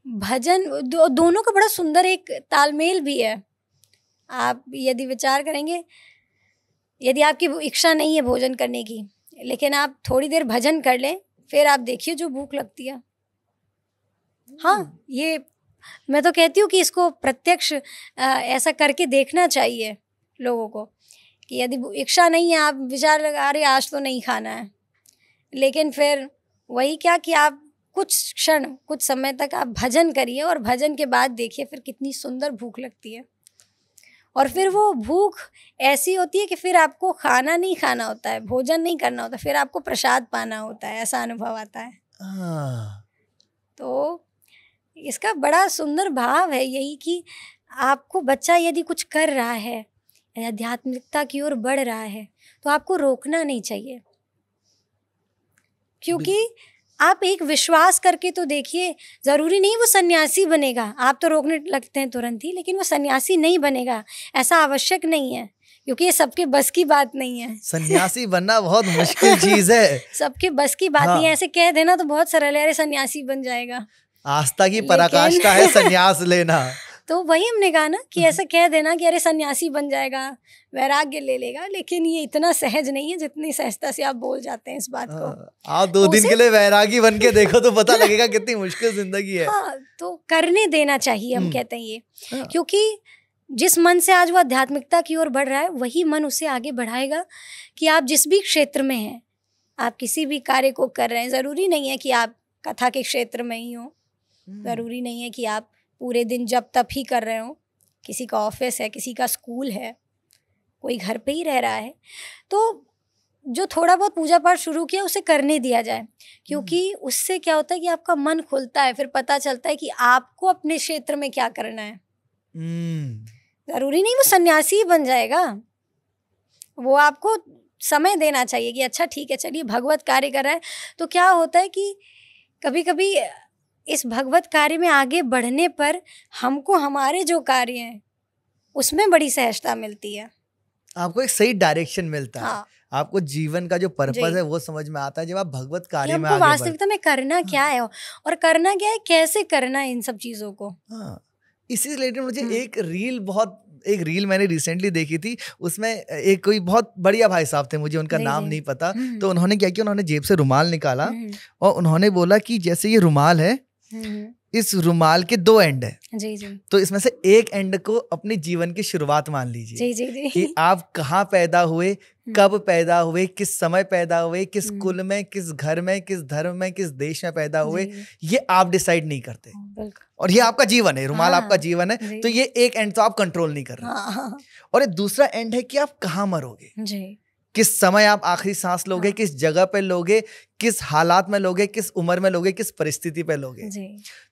भजन दो, दोनों का बड़ा सुंदर एक तालमेल भी है आप यदि विचार करेंगे यदि आपकी इच्छा नहीं है भोजन करने की लेकिन आप थोड़ी देर भजन कर लें फिर आप देखिए जो भूख लगती है हाँ हम्म। ये मैं तो कहती हूँ कि इसको प्रत्यक्ष ऐसा करके देखना चाहिए लोगों को कि यदि इच्छा नहीं है आप विचार लगा रहे आज तो नहीं खाना है लेकिन फिर वही क्या कि आप कुछ क्षण कुछ समय तक आप भजन करिए और भजन के बाद देखिए फिर कितनी सुंदर भूख लगती है और फिर वो भूख ऐसी होती है कि फिर आपको खाना नहीं खाना होता है भोजन नहीं करना होता फिर आपको प्रसाद पाना होता है ऐसा अनुभव आता है हाँ। तो इसका बड़ा सुंदर भाव है यही कि आपको बच्चा यदि कुछ कर रहा है आध्यात्मिकता की ओर बढ़ रहा है तो आपको रोकना नहीं चाहिए क्योंकि आप एक विश्वास करके तो देखिए ज़रूरी नहीं वो सन्यासी बनेगा आप तो रोकने लगते हैं तुरंत ही लेकिन वो सन्यासी नहीं बनेगा ऐसा आवश्यक नहीं है क्योंकि ये सबके बस की बात नहीं है सन्यासी बनना बहुत मुश्किल चीज है सबके बस की बात हाँ। नहीं है हाँ। ऐसे कह देना तो बहुत सरल है अरे सन्यासी बन जाएगा आस्था की पराकाष्ठा है सन्यास लेना तो वही हमने कहा ना कि हम्म। ऐसा कह देना कि अरे सन्यासी बन जाएगा वैराग्य ले लेगा लेकिन ये इतना सहज नहीं है जितनी सहजता से आप बोल जाते हैं इस बात को हाँ, आप दो तो दिन के लिए वैरागी बन के देखो तो पता लगेगा कितनी मुश्किल जिंदगी है हाँ तो करने देना चाहिए हम हम्म। कहते हैं ये हाँ। क्योंकि जिस मन से आज वो आध्यात्मिकता की ओर बढ़ रहा है वही मन उसे आगे बढ़ाएगा कि आप जिस भी क्षेत्र में हैं आप किसी भी कार्य को कर रहे हैं ज़रूरी नहीं है कि आप कथा के क्षेत्र में ही हो हम्म। ज़रूरी नहीं है कि आप पूरे दिन जब तप ही कर रहे हो किसी का ऑफिस है किसी का स्कूल है कोई घर पे ही रह रहा है तो जो थोड़ा बहुत पूजा पाठ शुरू किया उसे करने दिया जाए क्योंकि हम्म। उससे क्या होता है कि आपका मन खुलता है फिर पता चलता है कि आपको अपने क्षेत्र में क्या करना है हम्म। जरूरी नहीं वो सन्यासी ही बन जाएगा वो आपको समय देना चाहिए कि अच्छा ठीक है चलिए भगवत कार्य कर रहा है तो क्या होता है कि कभी कभी इस भगवत कार्य में आगे बढ़ने पर हमको हमारे जो कार्य हैं उसमें बड़ी सहजता मिलती है आपको एक सही डायरेक्शन मिलता हाँ। है आपको जीवन का जो पर्पज है वो समझ में आता है जब आप भगवत कार्य में आगे वास्तविकता में करना हाँ। क्या है और करना क्या है कैसे करना है इन सब चीजों को हाँ इसी रिलेटेड मुझे हाँ। एक रील बहुत एक रील मैंने रिसेंटली देखी थी उसमें एक कोई बहुत बढ़िया भाई साहब थे मुझे उनका नाम नहीं पता हम्म। तो उन्होंने क्या किया उन्होंने जेब से रुमाल निकाला हम्म। और उन्होंने बोला कि जैसे ये रुमाल है हम्म। इस रुमाल के दो एंड है जी जी तो इसमें से एक एंड को अपने जीवन की शुरुआत मान लीजिए जी जी जी कि आप कहाँ पैदा हुए हम्म। कब पैदा हुए किस समय पैदा हुए किस हम्म। कुल में किस घर में किस धर्म में किस देश में पैदा हुए ये आप डिसाइड नहीं करते हाँ, और ये आपका जीवन है रुमाल हाँ, आपका जीवन है तो ये एक एंड तो आप कंट्रोल नहीं कर रहे हाँ, हाँ। और दूसरा एंड है कि आप कहाँ मरोगे जी किस समय आप आखिरी सांस लोगे हाँ। किस जगह पे लोगे किस हालात में लोगे किस उम्र में लोगे किस परिस्थिति पे लोगे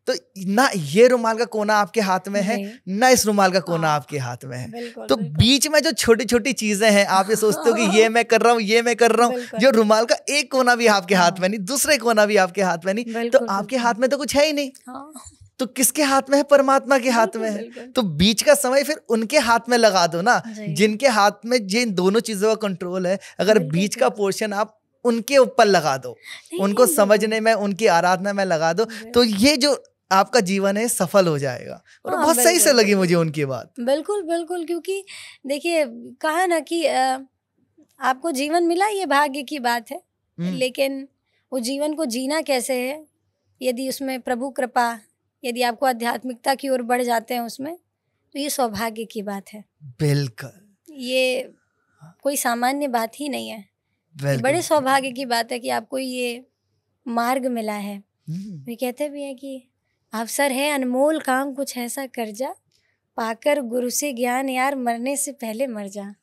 तो ना ये रुमाल का कोना आपके हाथ में है ना इस रुमाल का कोना हाँ। आपके हाथ में है बिल्कुल, तो बिल्कुल। बीच में जो छोटी छोटी चीजें हैं आप ये सोचते हो कि ये मैं कर रहा हूँ ये मैं कर रहा हूँ जो रुमाल का एक कोना भी आपके हाथ हाँ। में नहीं दूसरे कोना भी आपके हाथ में नहीं तो आपके हाथ में तो कुछ है ही नहीं तो किसके हाथ में है परमात्मा के हाथ में है तो बीच का समय फिर उनके हाथ में लगा दो ना जिनके हाथ में जिन दोनों चीजों का कंट्रोल है अगर बीच का पोर्शन आप उनके ऊपर लगा दो उनको समझने में उनकी आराधना में लगा दो तो ये जो आपका जीवन है सफल हो जाएगा और हाँ, बहुत सही से लगी मुझे उनकी बात बिल्कुल बिल्कुल क्योंकि देखिए कहा ना कि आ, आपको जीवन मिला ये भाग्य की बात है हम्म। लेकिन वो जीवन को जीना कैसे है यदि उसमें प्रभु कृपा यदि आपको आध्यात्मिकता की ओर बढ़ जाते हैं उसमें तो ये सौभाग्य की बात है बिल्कुल ये कोई सामान्य बात ही नहीं है बड़े सौभाग्य की बात है कि आपको ये मार्ग मिला है हम्म। वे कहते भी हैं कि अवसर है अनमोल काम कुछ ऐसा कर जा पाकर गुरु से ज्ञान यार मरने से पहले मर जा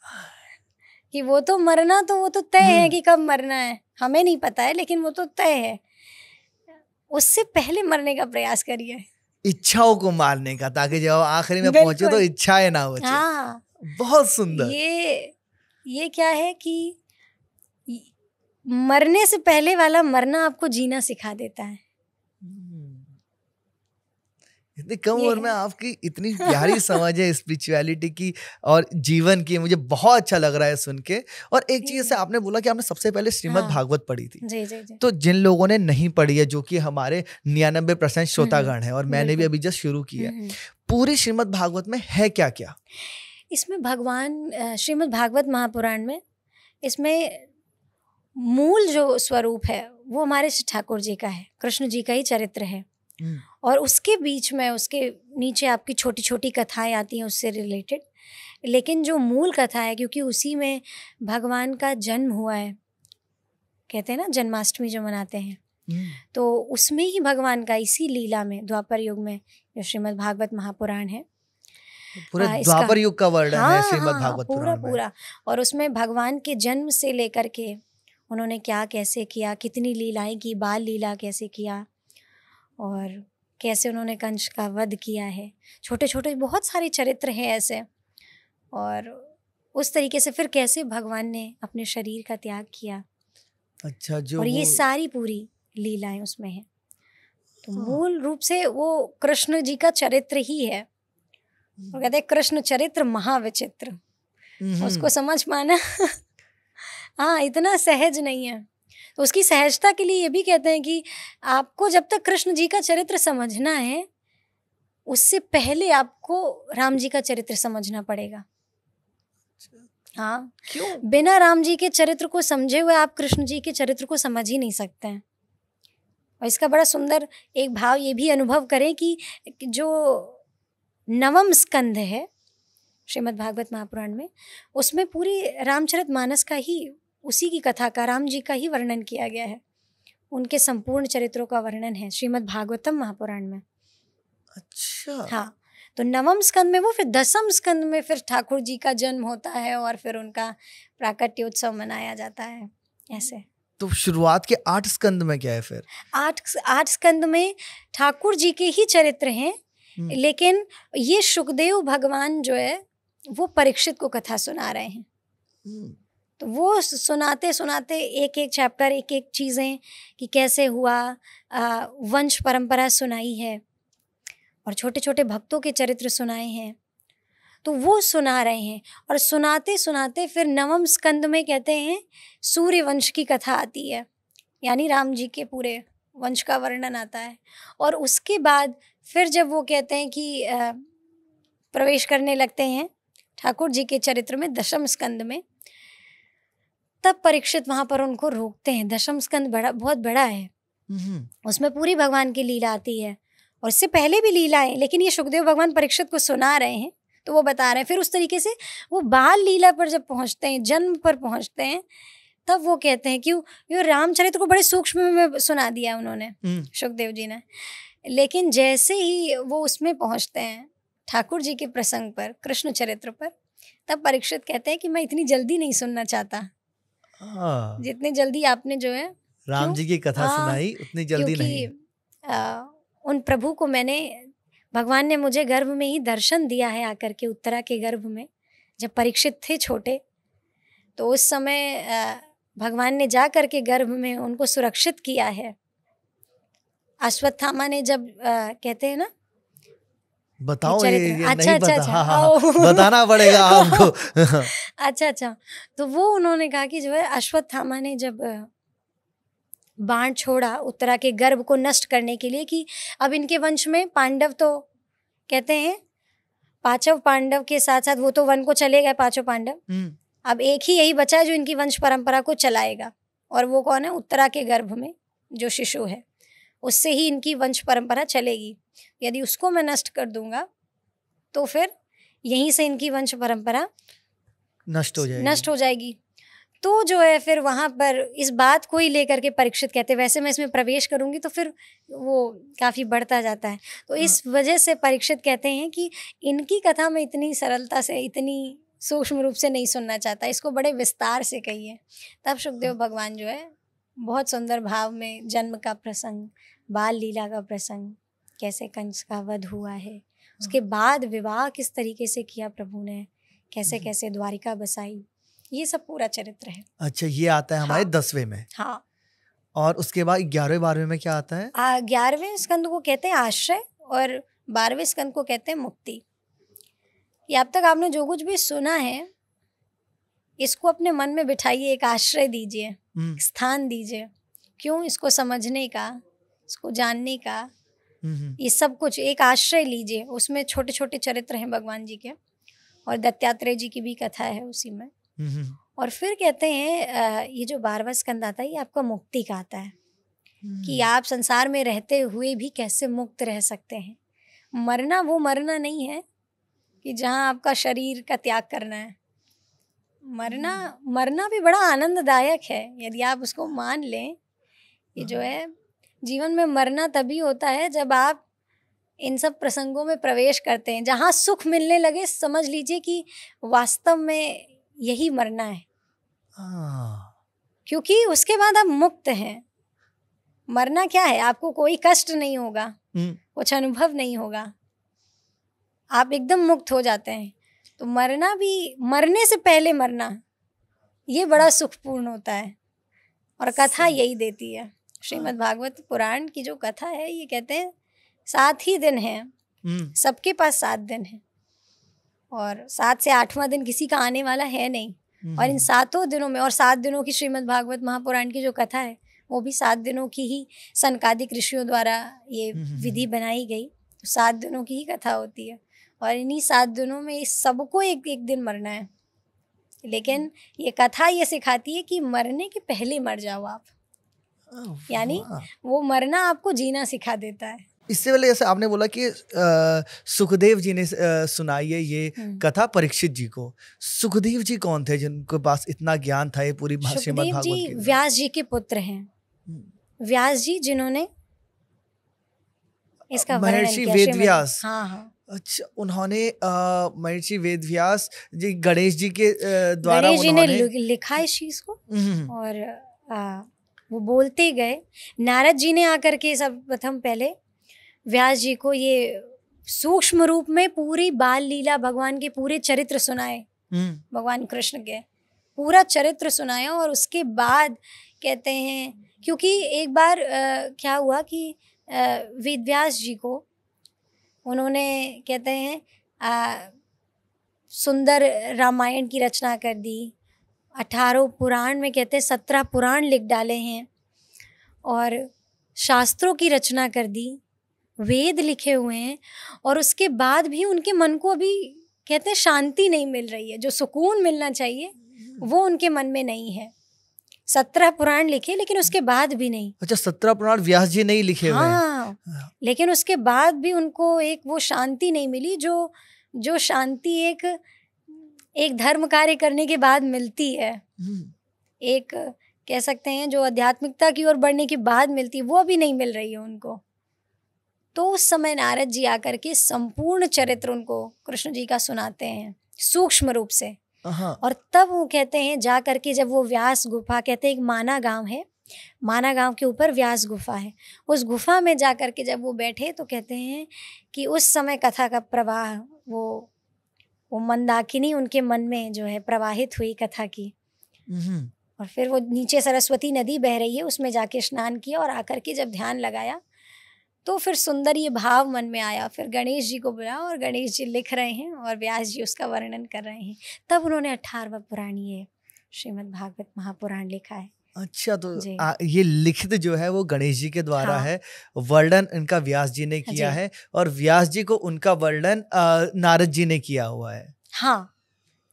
कि वो तो मरना तो वो तो तय है हम्म। कि कब मरना है हमें नहीं पता है लेकिन वो तो तय है उससे पहले मरने का प्रयास करिए इच्छाओं को मारने का ताकि जब आखिरी में पहुंचे तो इच्छाएं ना हो हाँ। बहुत सुंदर ये ये क्या है कि मरने से पहले वाला मरना आपको जीना सिखा देता है इतनी कम उम्र में आपकी इतनी प्यारी समझ है स्पिरिचुअलिटी की और जीवन की मुझे बहुत अच्छा लग रहा है सुन के और एक चीज से आपने बोला कि आपने सबसे पहले श्रीमद हाँ। भागवत पढ़ी थी जी, जी, जी। तो जिन लोगों ने नहीं पढ़ी है जो कि हमारे निन्यानबे परसेंट हम्म, श्रोतागण है और हम्म। मैंने भी अभी जस्ट शुरू किया है हम्म, पूरी श्रीमद भागवत में है क्या क्या इसमें भगवान श्रीमद भागवत महापुराण में इसमें मूल जो स्वरूप है वो हमारे ठाकुर जी का है कृष्ण जी का ही चरित्र है और उसके बीच में उसके नीचे आपकी छोटी छोटी कथाएं आती हैं उससे रिलेटेड लेकिन जो मूल कथा है क्योंकि उसी में भगवान का जन्म हुआ है कहते हैं ना जन्माष्टमी जो मनाते हैं हम्म। तो उसमें ही भगवान का इसी लीला में द्वापर युग में जो श्रीमद भागवत महापुराण है पूरा द्वापर युग का वर्णन हाँ, है श्रीमद हाँ, हाँ, भागवत पूरा पूरा और उसमें भगवान के जन्म से लेकर के उन्होंने क्या कैसे किया कितनी लीलाएं की बाल लीला कैसे किया और कैसे उन्होंने कंस का वध किया है छोटे छोटे बहुत सारे चरित्र हैं ऐसे और उस तरीके से फिर कैसे भगवान ने अपने शरीर का त्याग किया अच्छा जो और ये सारी पूरी लीलाएं उसमें हैं तो हाँ। मूल रूप से वो कृष्ण जी का चरित्र ही है वो कहते हैं कृष्ण चरित्र महाविचित्र हम्म। उसको समझ पाना हाँ इतना सहज नहीं है उसकी सहजता के लिए ये भी कहते हैं कि आपको जब तक कृष्ण जी का चरित्र समझना है उससे पहले आपको राम जी का चरित्र समझना पड़ेगा अच्छा। हाँ क्यों बिना राम जी के चरित्र को समझे हुए आप कृष्ण जी के चरित्र को समझ ही नहीं सकते हैं और इसका बड़ा सुंदर एक भाव ये भी अनुभव करें कि जो नवम स्कंध है श्रीमद् भागवत महापुराण में उसमें पूरी रामचरित मानस का ही उसी की कथा का राम जी का ही वर्णन किया गया है उनके संपूर्ण चरित्रों का वर्णन है श्रीमद् भागवतम महापुराण में अच्छा हाँ तो नवम स्कंद में वो फिर दसम स्कंद में फिर ठाकुर जी का जन्म होता है और फिर उनका प्राकट्योत्सव मनाया जाता है ऐसे तो शुरुआत के आठ स्कंद में क्या है फिर आठ आठ स्कंद में ठाकुर जी के ही चरित्र हैं हम्म। लेकिन ये सुखदेव भगवान जो है वो परीक्षित को कथा सुना रहे हैं हम्म। तो वो सुनाते सुनाते एक एक चैप्टर एक एक चीज़ें कि कैसे हुआ वंश परंपरा सुनाई है और छोटे छोटे भक्तों के चरित्र सुनाए हैं तो वो सुना रहे हैं और सुनाते सुनाते फिर नवम स्कंद में कहते हैं सूर्य वंश की कथा आती है यानी राम जी के पूरे वंश का वर्णन आता है और उसके बाद फिर जब वो कहते हैं कि प्रवेश करने लगते हैं ठाकुर जी के चरित्र में दशम स्कंद में तब परीक्षित वहां पर उनको रोकते हैं दशम स्कंद बड़ा बहुत बड़ा है हम्म। उसमें पूरी भगवान की लीला आती है और इससे पहले भी लीला है लेकिन ये सुखदेव भगवान परीक्षित को सुना रहे हैं तो वो बता रहे हैं फिर उस तरीके से वो बाल लीला पर जब पहुंचते हैं जन्म पर पहुंचते हैं तब वो कहते हैं कि ये रामचरित्र को बड़े सूक्ष्म में सुना दिया उन्होंने हम्म। सुखदेव जी ने लेकिन जैसे ही वो उसमें पहुंचते हैं ठाकुर जी के प्रसंग पर कृष्ण चरित्र पर तब परीक्षित कहते हैं कि मैं इतनी जल्दी नहीं सुनना चाहता हाँ। जितनी जल्दी आपने जो है राम जी की कथा हाँ, सुनाई उतनी जल्दी नहीं आ, उन प्रभु को मैंने भगवान ने मुझे गर्भ में ही दर्शन दिया है आकर के उत्तरा के गर्भ में जब परीक्षित थे छोटे तो उस समय भगवान ने जा करके गर्भ में उनको सुरक्षित किया है अश्वत्थामा ने जब आ, कहते हैं ना बताओ अच्छा, ये, अच्छा, ये अच्छा, नहीं अच्छा, बता, अच्छा, हाँ, हाँ, हाँ, बताना पड़ेगा आपको अच्छा अच्छा तो वो उन्होंने कहा कि जो है अश्वत्थामा ने जब बाण छोड़ा उत्तरा के गर्भ को नष्ट करने के लिए कि अब इनके वंश में पांडव तो कहते हैं पांचव पांडव के साथ साथ वो तो वन को चले गए पांचों पांडव हम्म। अब एक ही यही बचा है जो इनकी वंश परंपरा को चलाएगा और वो कौन है उत्तरा के गर्भ में जो शिशु है उससे ही इनकी वंश परंपरा चलेगी यदि उसको मैं नष्ट कर दूंगा तो फिर यहीं से इनकी वंश परंपरा नष्ट हो जाएगी नष्ट हो जाएगी तो जो है फिर वहाँ पर इस बात को ही लेकर के परीक्षित कहते हैं वैसे मैं इसमें प्रवेश करूँगी तो फिर वो काफ़ी बढ़ता जाता है तो इस हाँ। वजह से परीक्षित कहते हैं कि इनकी कथा में इतनी सरलता से इतनी सूक्ष्म रूप से नहीं सुनना चाहता इसको बड़े विस्तार से कहिए तब सुखदेव हाँ। भगवान जो है बहुत सुंदर भाव में जन्म का प्रसंग बाल लीला का प्रसंग कैसे कंस का वध हुआ है हाँ। उसके बाद विवाह किस तरीके से किया प्रभु ने कैसे कैसे द्वारिका बसाई ये सब पूरा चरित्र है अच्छा ये आता है हमारे हाँ, दसवें में हाँ और उसके बाद ग्यारहवें बारहवें में क्या आता है ग्यारहवें स्कंद को कहते हैं आश्रय और बारहवें स्कंद को कहते हैं मुक्ति ये अब तक आपने जो कुछ भी सुना है इसको अपने मन में बिठाइए एक आश्रय दीजिए हम्म। स्थान दीजिए क्यों इसको समझने का इसको जानने का ये सब कुछ एक आश्रय लीजिए उसमें छोटे छोटे चरित्र हैं भगवान जी के और दत्तात्रेय जी की भी कथा है उसी में और फिर कहते हैं ये जो बारवा स्कंद आता है ये आपका मुक्ति का आता है कि हम्म। आप संसार में रहते हुए भी कैसे मुक्त रह सकते हैं मरना वो मरना नहीं है कि जहाँ आपका शरीर का त्याग करना है मरना हम्म। मरना भी बड़ा आनंददायक है यदि आप उसको मान लें ये जो हाँ। है जीवन में मरना तभी होता है जब आप इन सब प्रसंगों में प्रवेश करते हैं जहाँ सुख मिलने लगे समझ लीजिए कि वास्तव में यही मरना है हाँ। क्योंकि उसके बाद आप मुक्त हैं मरना क्या है आपको कोई कष्ट नहीं होगा हम्म। कुछ अनुभव नहीं होगा आप एकदम मुक्त हो जाते हैं तो मरना भी मरने से पहले मरना ये बड़ा हम्म। सुखपूर्ण होता है और कथा यही देती है श्रीमद् भागवत पुराण की जो कथा है ये कहते हैं सात ही दिन है हम्म। सबके पास सात दिन है और सात से आठवां दिन किसी का आने वाला है नहीं हम्म, और इन हम्म। सातों दिनों में और सात दिनों की श्रीमद् भागवत महापुराण की जो कथा है वो भी सात दिनों की ही सनकादिक ऋषियों द्वारा ये विधि बनाई गई सात दिनों की ही कथा होती है और इन्हीं सात दिनों में सबको एक एक दिन मरना है लेकिन ये कथा ये सिखाती है कि मरने के पहले मर जाओ आप यानी वो मरना आपको जीना सिखा देता है इससे पहले जैसे आपने बोला कि सुखदेव जी ने सुनाई है ये हम्म। कथा परीक्षित जी को सुखदेव जी कौन थे जिनके पास इतना ज्ञान था ये पूरी सुखदेव जी व्यास जी के पुत्र हैं हम्म। व्यास जी जिन्होंने इसका महर्षि वेद व्यास हाँ हाँ अच्छा उन्होंने महर्षि वेद व्यास जी गणेश जी के द्वारा गणेश जी ने लिखा इस चीज को हम्म, और वो बोलते गए नारद जी ने आकर के सब प्रथम पहले व्यास जी को ये सूक्ष्म रूप में पूरी बाल लीला भगवान के पूरे चरित्र सुनाए हम्म। भगवान कृष्ण के पूरा चरित्र सुनाया और उसके बाद कहते हैं क्योंकि एक बार आ, क्या हुआ कि वेद व्यास जी को उन्होंने कहते हैं आ, सुंदर रामायण की रचना कर दी अठारह पुराण में कहते हैं सत्रह पुराण लिख डाले हैं और शास्त्रों की रचना कर दी वेद लिखे हुए हैं और उसके बाद भी उनके मन को अभी कहते हैं शांति नहीं मिल रही है जो सुकून मिलना चाहिए वो उनके मन में नहीं है सत्रह पुराण लिखे लेकिन उसके बाद भी नहीं अच्छा सत्रह पुराण व्यास जी नहीं लिखे हाँ, हाँ लेकिन उसके बाद भी उनको एक वो शांति नहीं मिली जो जो शांति एक एक धर्म कार्य करने के बाद मिलती है हम्म। एक कह सकते हैं जो आध्यात्मिकता की ओर बढ़ने के बाद मिलती है वो अभी नहीं मिल रही है उनको तो उस समय नारद जी आकर के संपूर्ण चरित्र उनको कृष्ण जी का सुनाते हैं सूक्ष्म रूप से और तब वो कहते हैं जा करके जब वो व्यास गुफा कहते हैं एक माना गांव है माना गांव के ऊपर व्यास गुफा है उस गुफा में जा कर के जब वो बैठे तो कहते हैं कि उस समय कथा का प्रवाह वो वो मंदाकिनी उनके मन में जो है प्रवाहित हुई कथा की हम्म। और फिर वो नीचे सरस्वती नदी बह रही है उसमें जाके स्नान किया और आकर के जब ध्यान लगाया तो फिर सुंदर ये भाव मन में आया फिर गणेश जी को बुला और गणेश जी लिख रहे हैं और व्यास जी उसका वर्णन कर रहे हैं तब उन्होंने अठारहवा पुराण ये श्रीमद् भागवत महापुराण लिखा है अच्छा तो आ, ये लिखित जो है वो गणेश जी के द्वारा हाँ। है वर्णन इनका व्यास जी ने किया जी। है और व्यास जी को उनका वर्णन नारद जी ने किया हुआ है हाँ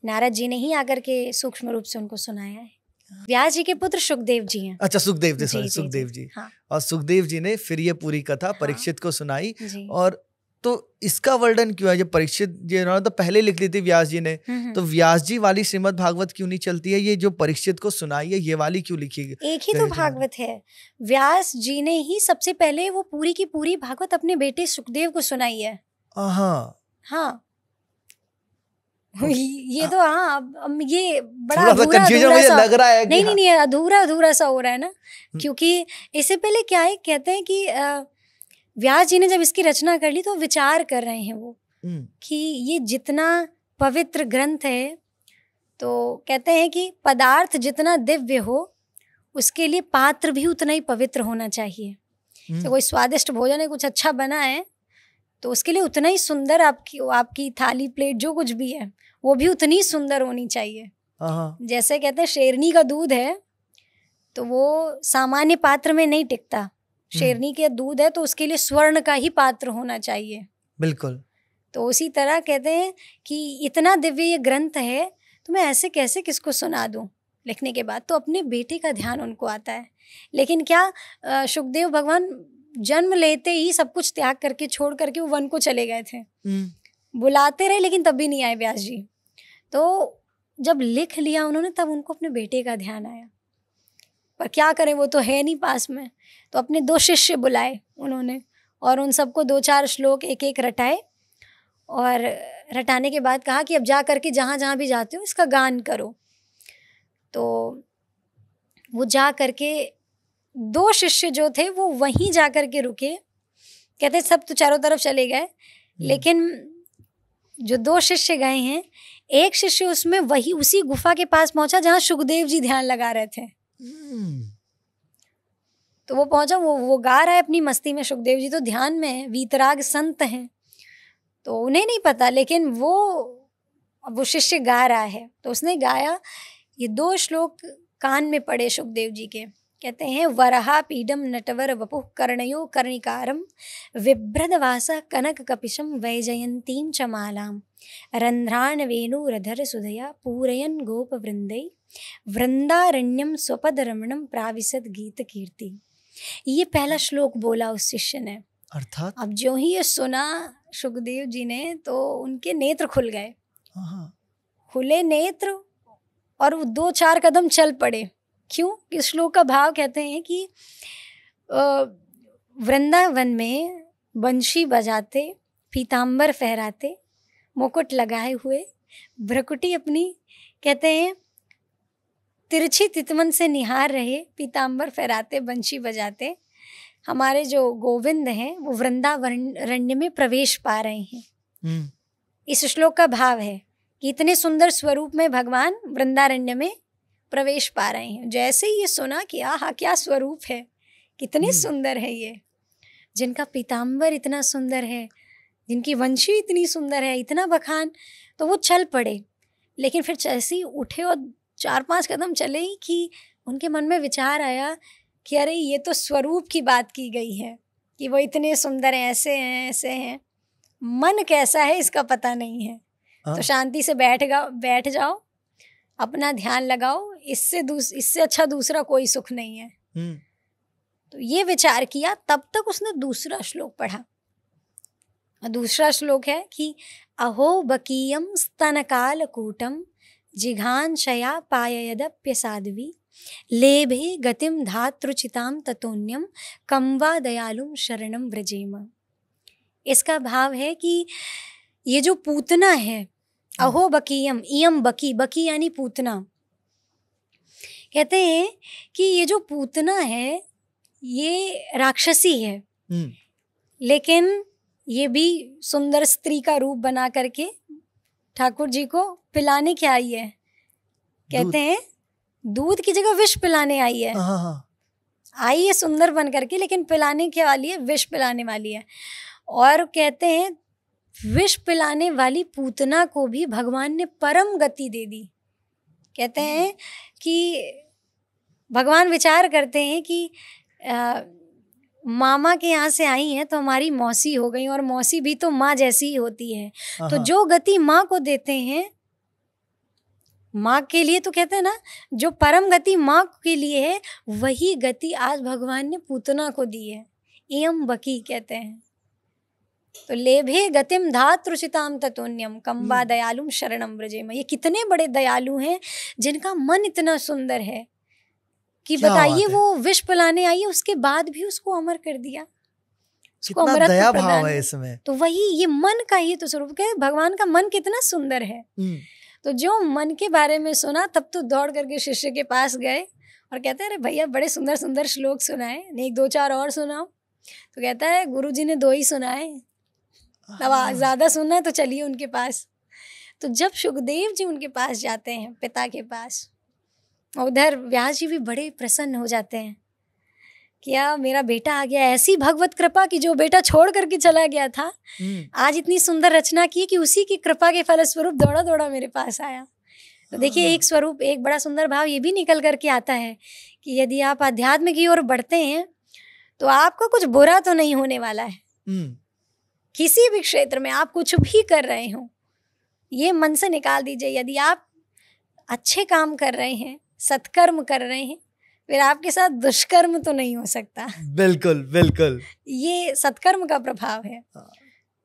नारद जी ने ही आकर के सूक्ष्म रूप से उनको सुनाया है हाँ। व्यास जी के पुत्र सुखदेव जी हैं अच्छा सुखदेव जी, जी, जी सुखदेव जी, जी हाँ। और सुखदेव जी ने फिर ये पूरी कथा हाँ। परीक्षित को सुनाई और तो इसका वर्णन क्यों है जब परीक्षित जी उन्होंने तो पहले लिख ली थी व्यास जी ने हम्म, हम्म। तो व्यास जी वाली श्रीमद भागवत क्यों नहीं चलती है ये जो परीक्षित को सुनाई है ये वाली क्यों लिखी गई एक ही तो भागवत है व्यास जी ने ही सबसे पहले वो पूरी की पूरी भागवत अपने बेटे सुखदेव को सुनाई है हाँ हाँ ये तो हाँ ये बड़ा अधूरा अधूरा सा लग रहा है नहीं नहीं हाँ। नहीं अधूरा अधूरा सा हो रहा है ना हम्म। क्योंकि इससे पहले क्या है कहते हैं कि आ, व्यास जी ने जब इसकी रचना कर ली तो विचार कर रहे हैं वो हम्म। कि ये जितना पवित्र ग्रंथ है तो कहते हैं कि पदार्थ जितना दिव्य हो उसके लिए पात्र भी उतना ही पवित्र होना चाहिए हम्म। तो कोई स्वादिष्ट भोजन है कुछ अच्छा बना है तो उसके लिए उतना ही सुंदर आपकी आपकी थाली प्लेट जो कुछ भी है वो भी उतनी सुंदर होनी चाहिए हाँ, हाँ। जैसे कहते हैं शेरनी का दूध है तो वो सामान्य पात्र में नहीं टिकता हम्म। शेरनी के दूध है तो उसके लिए स्वर्ण का ही पात्र होना चाहिए बिल्कुल तो उसी तरह कहते हैं कि इतना दिव्य ये ग्रंथ है तो मैं ऐसे कैसे किसको सुना दूँ लिखने के बाद तो अपने बेटे का ध्यान उनको आता है लेकिन क्या सुखदेव भगवान जन्म लेते ही सब कुछ त्याग करके छोड़ करके वो वन को चले गए थे हम्म। बुलाते रहे लेकिन तब भी नहीं आए व्यास जी तो जब लिख लिया उन्होंने तब उनको अपने बेटे का ध्यान आया पर क्या करें वो तो है नहीं पास में तो अपने दो शिष्य बुलाए उन्होंने और उन सबको दो चार श्लोक एक एक रटाए और रटाने के बाद कहा कि अब जा करके जहाँ जहाँ भी जाते हो इसका गान करो तो वो जा करके दो शिष्य जो थे वो वहीं जा कर के रुके कहते सब तो चारों तरफ चले गए हम्म। लेकिन जो दो शिष्य गए हैं एक शिष्य उसमें वही उसी गुफा के पास पहुंचा जहां सुखदेव जी ध्यान लगा रहे थे हम्म। तो वो पहुंचा वो वो गा रहा है अपनी मस्ती में सुखदेव जी तो ध्यान में है वीतराग संत हैं तो उन्हें नहीं पता लेकिन वो वो शिष्य गा रहा है तो उसने गाया ये दो श्लोक कान में पड़े सुखदेव जी के कहते हैं वरहा पीडम नटवर वपु कर्णयो कर्णिकारम विभ्रदवास कनक कपिशम वैजयंतीम चमालाम मालाम रंध्राण वेणुरधर सुधया पूरयन गोप वृंदई वृंदारण्यम स्वपद रमणम प्राविशद गीत कीर्ति ये पहला श्लोक बोला उस शिष्य ने अर्थात अब जो ही ये सुना सुखदेव जी ने तो उनके नेत्र खुल गए हाँ। खुले नेत्र और दो चार कदम चल पड़े क्यों इस श्लोक का भाव कहते हैं कि वृंदावन में बंशी बजाते पीताम्बर फहराते मुकुट लगाए हुए भ्रकुटी अपनी कहते हैं तिरछी तितमन से निहार रहे पीताम्बर फहराते बंशी बजाते हमारे जो गोविंद हैं वो वृंदावन रण्य में प्रवेश पा रहे हैं हम्म। इस श्लोक का भाव है कि इतने सुंदर स्वरूप में भगवान वृंदारण्य में प्रवेश पा रहे हैं जैसे ही ये सुना कि आह क्या स्वरूप है कितने हम्म। सुंदर है ये जिनका पीताम्बर इतना सुंदर है जिनकी वंशी इतनी सुंदर है इतना बखान तो वो चल पड़े लेकिन फिर जैसे ही उठे और चार पांच कदम चले ही कि उनके मन में विचार आया कि अरे ये तो स्वरूप की बात की गई है कि वो इतने सुंदर हैं ऐसे हैं ऐसे हैं मन कैसा है इसका पता नहीं है तो हाँ। तो शांति से बैठ गा बैठ जाओ अपना ध्यान लगाओ इससे इससे अच्छा दूसरा कोई सुख नहीं है तो ये विचार किया तब तक उसने दूसरा श्लोक पढ़ा दूसरा श्लोक है कि अहो बकीयम स्तन काल कूटम जिघांशया पाययदप्य साध्वी लेभे गतिम धातृचिताम ततोन्यम कम्वा दयालुम शरणम व्रजेम इसका भाव है कि ये जो पूतना है हाँ। अहो बकीयम इयम बकी बकी यानी पूतना कहते हैं कि ये जो पूतना है ये राक्षसी है हम्म। लेकिन ये भी सुंदर स्त्री का रूप बना करके ठाकुर जी को पिलाने क्या आई है कहते हैं दूध की जगह विष पिलाने आई है हाँ, हाँ, हाँ। आई है सुंदर बन करके लेकिन पिलाने क्या वाली है विष पिलाने वाली है और कहते हैं विष पिलाने वाली पूतना को भी भगवान ने परम गति दे दी कहते हम्म। हैं कि भगवान विचार करते हैं कि आ, मामा के यहाँ से आई है तो हमारी मौसी हो गई और मौसी भी तो माँ जैसी ही होती है हाँ, तो हाँ। जो गति माँ को देते हैं माँ के लिए तो कहते हैं ना जो परम गति माँ के लिए है वही गति आज भगवान ने पूतना को दी है एम बकी कहते हैं तो लेभे गतिम धातृषिताम तत्न्यम कम्बा हम्म। दयालुम शरणम ब्रजेम ये कितने बड़े दयालु हैं जिनका मन इतना सुंदर है कि बताइए वो विष पिलाने आई उसके बाद भी उसको अमर कर दिया कितना दया भाव है इसमें तो वही ये मन का ही तो स्वरूप है भगवान का मन कितना सुंदर है हम्म। तो जो मन के बारे में सुना तब तो दौड़ करके शिष्य के पास गए और कहते हैं अरे भैया बड़े सुंदर सुंदर श्लोक सुनाए एक दो चार और सुनाओ तो कहता है गुरु जी ने दो ही सुनाए अब हाँ। ज़्यादा सुनना है तो चलिए उनके पास तो जब सुखदेव जी उनके पास जाते हैं पिता के पास उधर व्यास जी भी बड़े प्रसन्न हो जाते हैं क्या मेरा बेटा आ गया ऐसी भगवत कृपा की जो बेटा छोड़ करके चला गया था हम्म। आज इतनी सुंदर रचना की कि उसी की कृपा के फलस्वरूप दौड़ा दौड़ा मेरे पास आया तो देखिए हाँ। एक स्वरूप एक बड़ा सुंदर भाव ये भी निकल करके आता है कि यदि आप अध्यात्म की ओर बढ़ते हैं तो आपका कुछ बुरा तो नहीं होने वाला है हम्म। किसी भी क्षेत्र में आप कुछ भी कर रहे हो ये मन से निकाल दीजिए यदि आप अच्छे काम कर रहे हैं सत्कर्म कर रहे हैं फिर आपके साथ दुष्कर्म तो नहीं हो सकता बिल्कुल बिल्कुल ये सत्कर्म का प्रभाव है हाँ,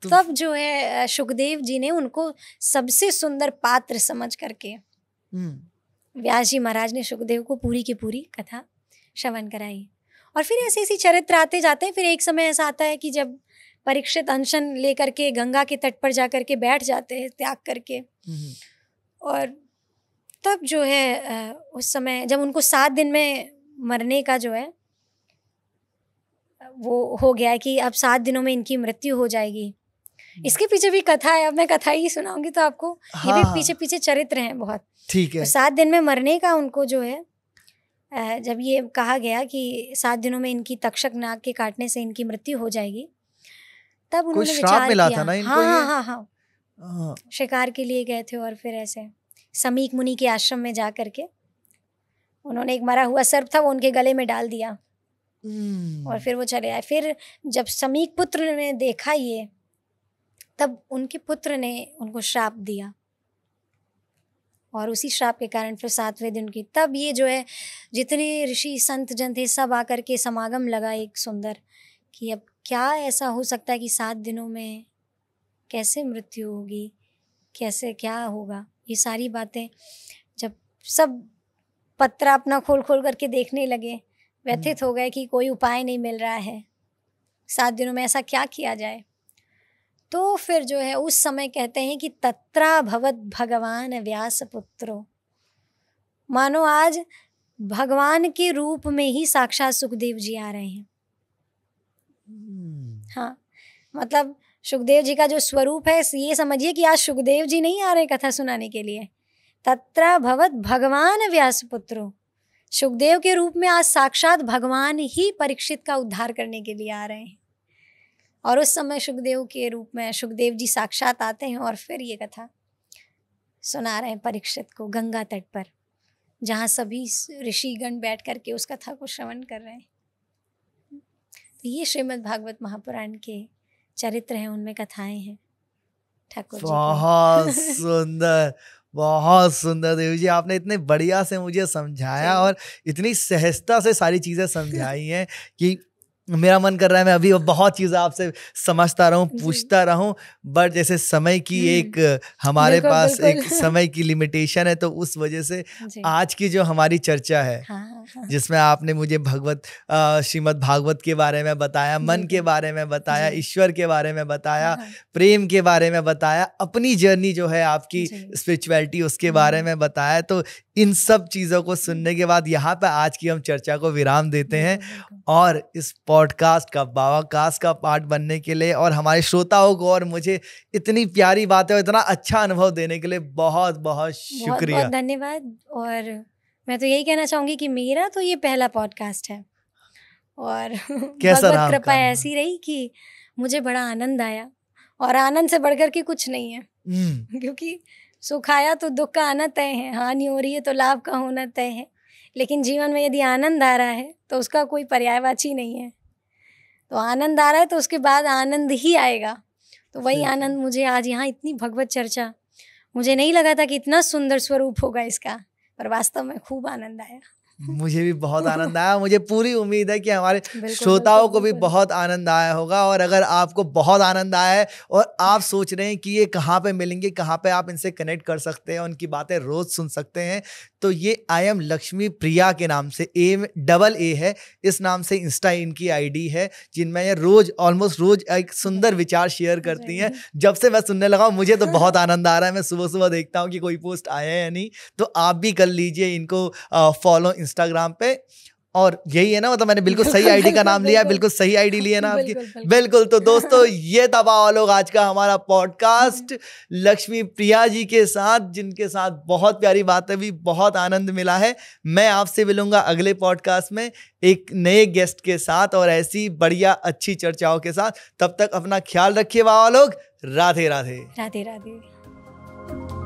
तो तब जो है सुखदेव जी ने उनको सबसे सुंदर पात्र समझ करके हम्म। व्यास जी महाराज ने सुखदेव को पूरी की पूरी कथा श्रवण कराई और फिर ऐसे ऐसे चरित्र आते जाते हैं फिर एक समय ऐसा आता है कि जब परीक्षित अनशन लेकर के गंगा के तट पर जाकर के बैठ जाते हैं त्याग करके हम्म। और तब जो है उस समय जब उनको सात दिन में मरने का जो है वो हो गया कि अब सात दिनों में इनकी मृत्यु हो जाएगी हम्म। इसके पीछे भी कथा है अब मैं कथा ही सुनाऊंगी तो आपको हाँ। ये भी हाँ। पीछे पीछे चरित्र हैं बहुत ठीक है तो सात दिन में मरने का उनको जो है जब ये कहा गया कि सात दिनों में इनकी तक्षक नाग के काटने से इनकी मृत्यु हो जाएगी तब उन्होंने विचार मिला किया था ना इनको हाँ, हाँ हाँ हाँ हाँ शिकार के लिए गए थे और फिर ऐसे समीक मुनि के आश्रम में जा करके उन्होंने एक मरा हुआ सर्प था वो उनके गले में डाल दिया hmm. और फिर वो चले आए फिर जब समीक पुत्र ने देखा ये तब उनके पुत्र ने उनको श्राप दिया और उसी श्राप के कारण फिर सातवें दिन की तब ये जो है जितने ऋषि संत जन थे सब आकर के समागम लगा एक सुंदर कि अब क्या ऐसा हो सकता है कि सात दिनों में कैसे मृत्यु होगी कैसे क्या होगा ये सारी बातें जब सब पत्र अपना खोल खोल करके देखने लगे व्यथित हो गए कि कोई उपाय नहीं मिल रहा है सात दिनों में ऐसा क्या किया जाए तो फिर जो है उस समय कहते हैं कि तत्रा भवत भगवान व्यास पुत्रो मानो आज भगवान के रूप में ही साक्षात सुखदेव जी आ रहे हैं हम्म। हाँ मतलब सुखदेव जी का जो स्वरूप है ये समझिए कि आज सुखदेव जी नहीं आ रहे कथा सुनाने के लिए तत्रा भगवत भगवान व्यासपुत्रो सुखदेव के रूप में आज साक्षात भगवान ही परीक्षित का उद्धार करने के लिए आ रहे हैं और उस समय सुखदेव के रूप में सुखदेव जी साक्षात आते हैं और फिर ये कथा सुना रहे हैं परीक्षित को गंगा तट पर जहाँ सभी ऋषिगण बैठ करके उस कथा को श्रवण कर रहे हैं तो ये श्रीमद् भागवत महापुराण के चरित्र हैं उनमें कथाएं हैं ठाकुर जी बहुत सुंदर बहुत सुंदर देव जी आपने इतने बढ़िया से मुझे समझाया और इतनी सहजता से सारी चीज़ें समझाई हैं कि मेरा मन कर रहा है मैं अभी बहुत चीज़ आपसे समझता रहूं पूछता रहूं बट जैसे समय की हम्म। एक हमारे बिल्कुल, पास बिल्कुल। एक समय की लिमिटेशन है तो उस वजह से आज की जो हमारी चर्चा है हाँ, हाँ, हाँ। जिसमें आपने मुझे भगवत श्रीमद भागवत के बारे में बताया मन के बारे में बताया ईश्वर के बारे में बताया प्रेम के बारे में बताया अपनी जर्नी जो है आपकी स्पिरिचुअलिटी उसके बारे में बताया तो इन सब चीज़ों को सुनने के बाद यहाँ पर आज की हम चर्चा को विराम देते हैं और इस पॉडकास्ट का बाबा कास्ट का पार्ट बनने के लिए और हमारे श्रोताओं को और मुझे इतनी प्यारी बातें और इतना अच्छा अनुभव देने के लिए बहुत बहुत शुक्रिया धन्यवाद और मैं तो यही कहना चाहूंगी कि मेरा तो ये पहला पॉडकास्ट है और कैसा कृपा ऐसी रही कि मुझे बड़ा आनंद आया और आनंद से बढ़कर के कुछ नहीं है हम्म। क्योंकि सुख आया तो दुख का आना तय है हानि हो रही है तो लाभ का होना तय है लेकिन जीवन में यदि आनंद आ रहा है तो उसका कोई पर्यायवाची नहीं है तो आनंद आ रहा है तो उसके बाद आनंद ही आएगा तो वही आनंद मुझे आज यहाँ इतनी भगवत चर्चा मुझे नहीं लगा था कि इतना सुंदर स्वरूप होगा इसका पर वास्तव में खूब आनंद आया मुझे भी बहुत आनंद आया मुझे पूरी उम्मीद है कि हमारे श्रोताओं को भी बहुत आनंद आया होगा और अगर आपको बहुत आनंद आया है और आप सोच रहे हैं कि ये कहाँ पे मिलेंगे कहाँ पे आप इनसे कनेक्ट कर सकते हैं उनकी बातें रोज सुन सकते हैं तो ये आई एम लक्ष्मी प्रिया के नाम से ए डबल ए है इस नाम से इंस्टा इनकी आईडी है जिनमें ये रोज ऑलमोस्ट रोज एक सुंदर विचार शेयर करती हैं जब से मैं सुनने लगा मुझे तो बहुत आनंद आ रहा है मैं सुबह सुबह देखता हूँ कि कोई पोस्ट आया है या नहीं तो आप भी कर लीजिए इनको फॉलो इंस्टाग्राम पे और यही है ना मतलब मैंने बिल्कुल सही आईडी का नाम लिया बिल्कुल सही आईडी लिया ना आपकी बिल्कुल तो दोस्तों ये दबा लोग आज का हमारा पॉडकास्ट लक्ष्मी प्रिया जी के साथ जिनके साथ बहुत प्यारी बात है भी बहुत आनंद मिला है मैं आपसे मिलूंगा अगले पॉडकास्ट में एक नए गेस्ट के साथ और ऐसी बढ़िया अच्छी चर्चाओं के साथ तब तक अपना ख्याल रखिए बाबा लोग राधे राधे राधे राधे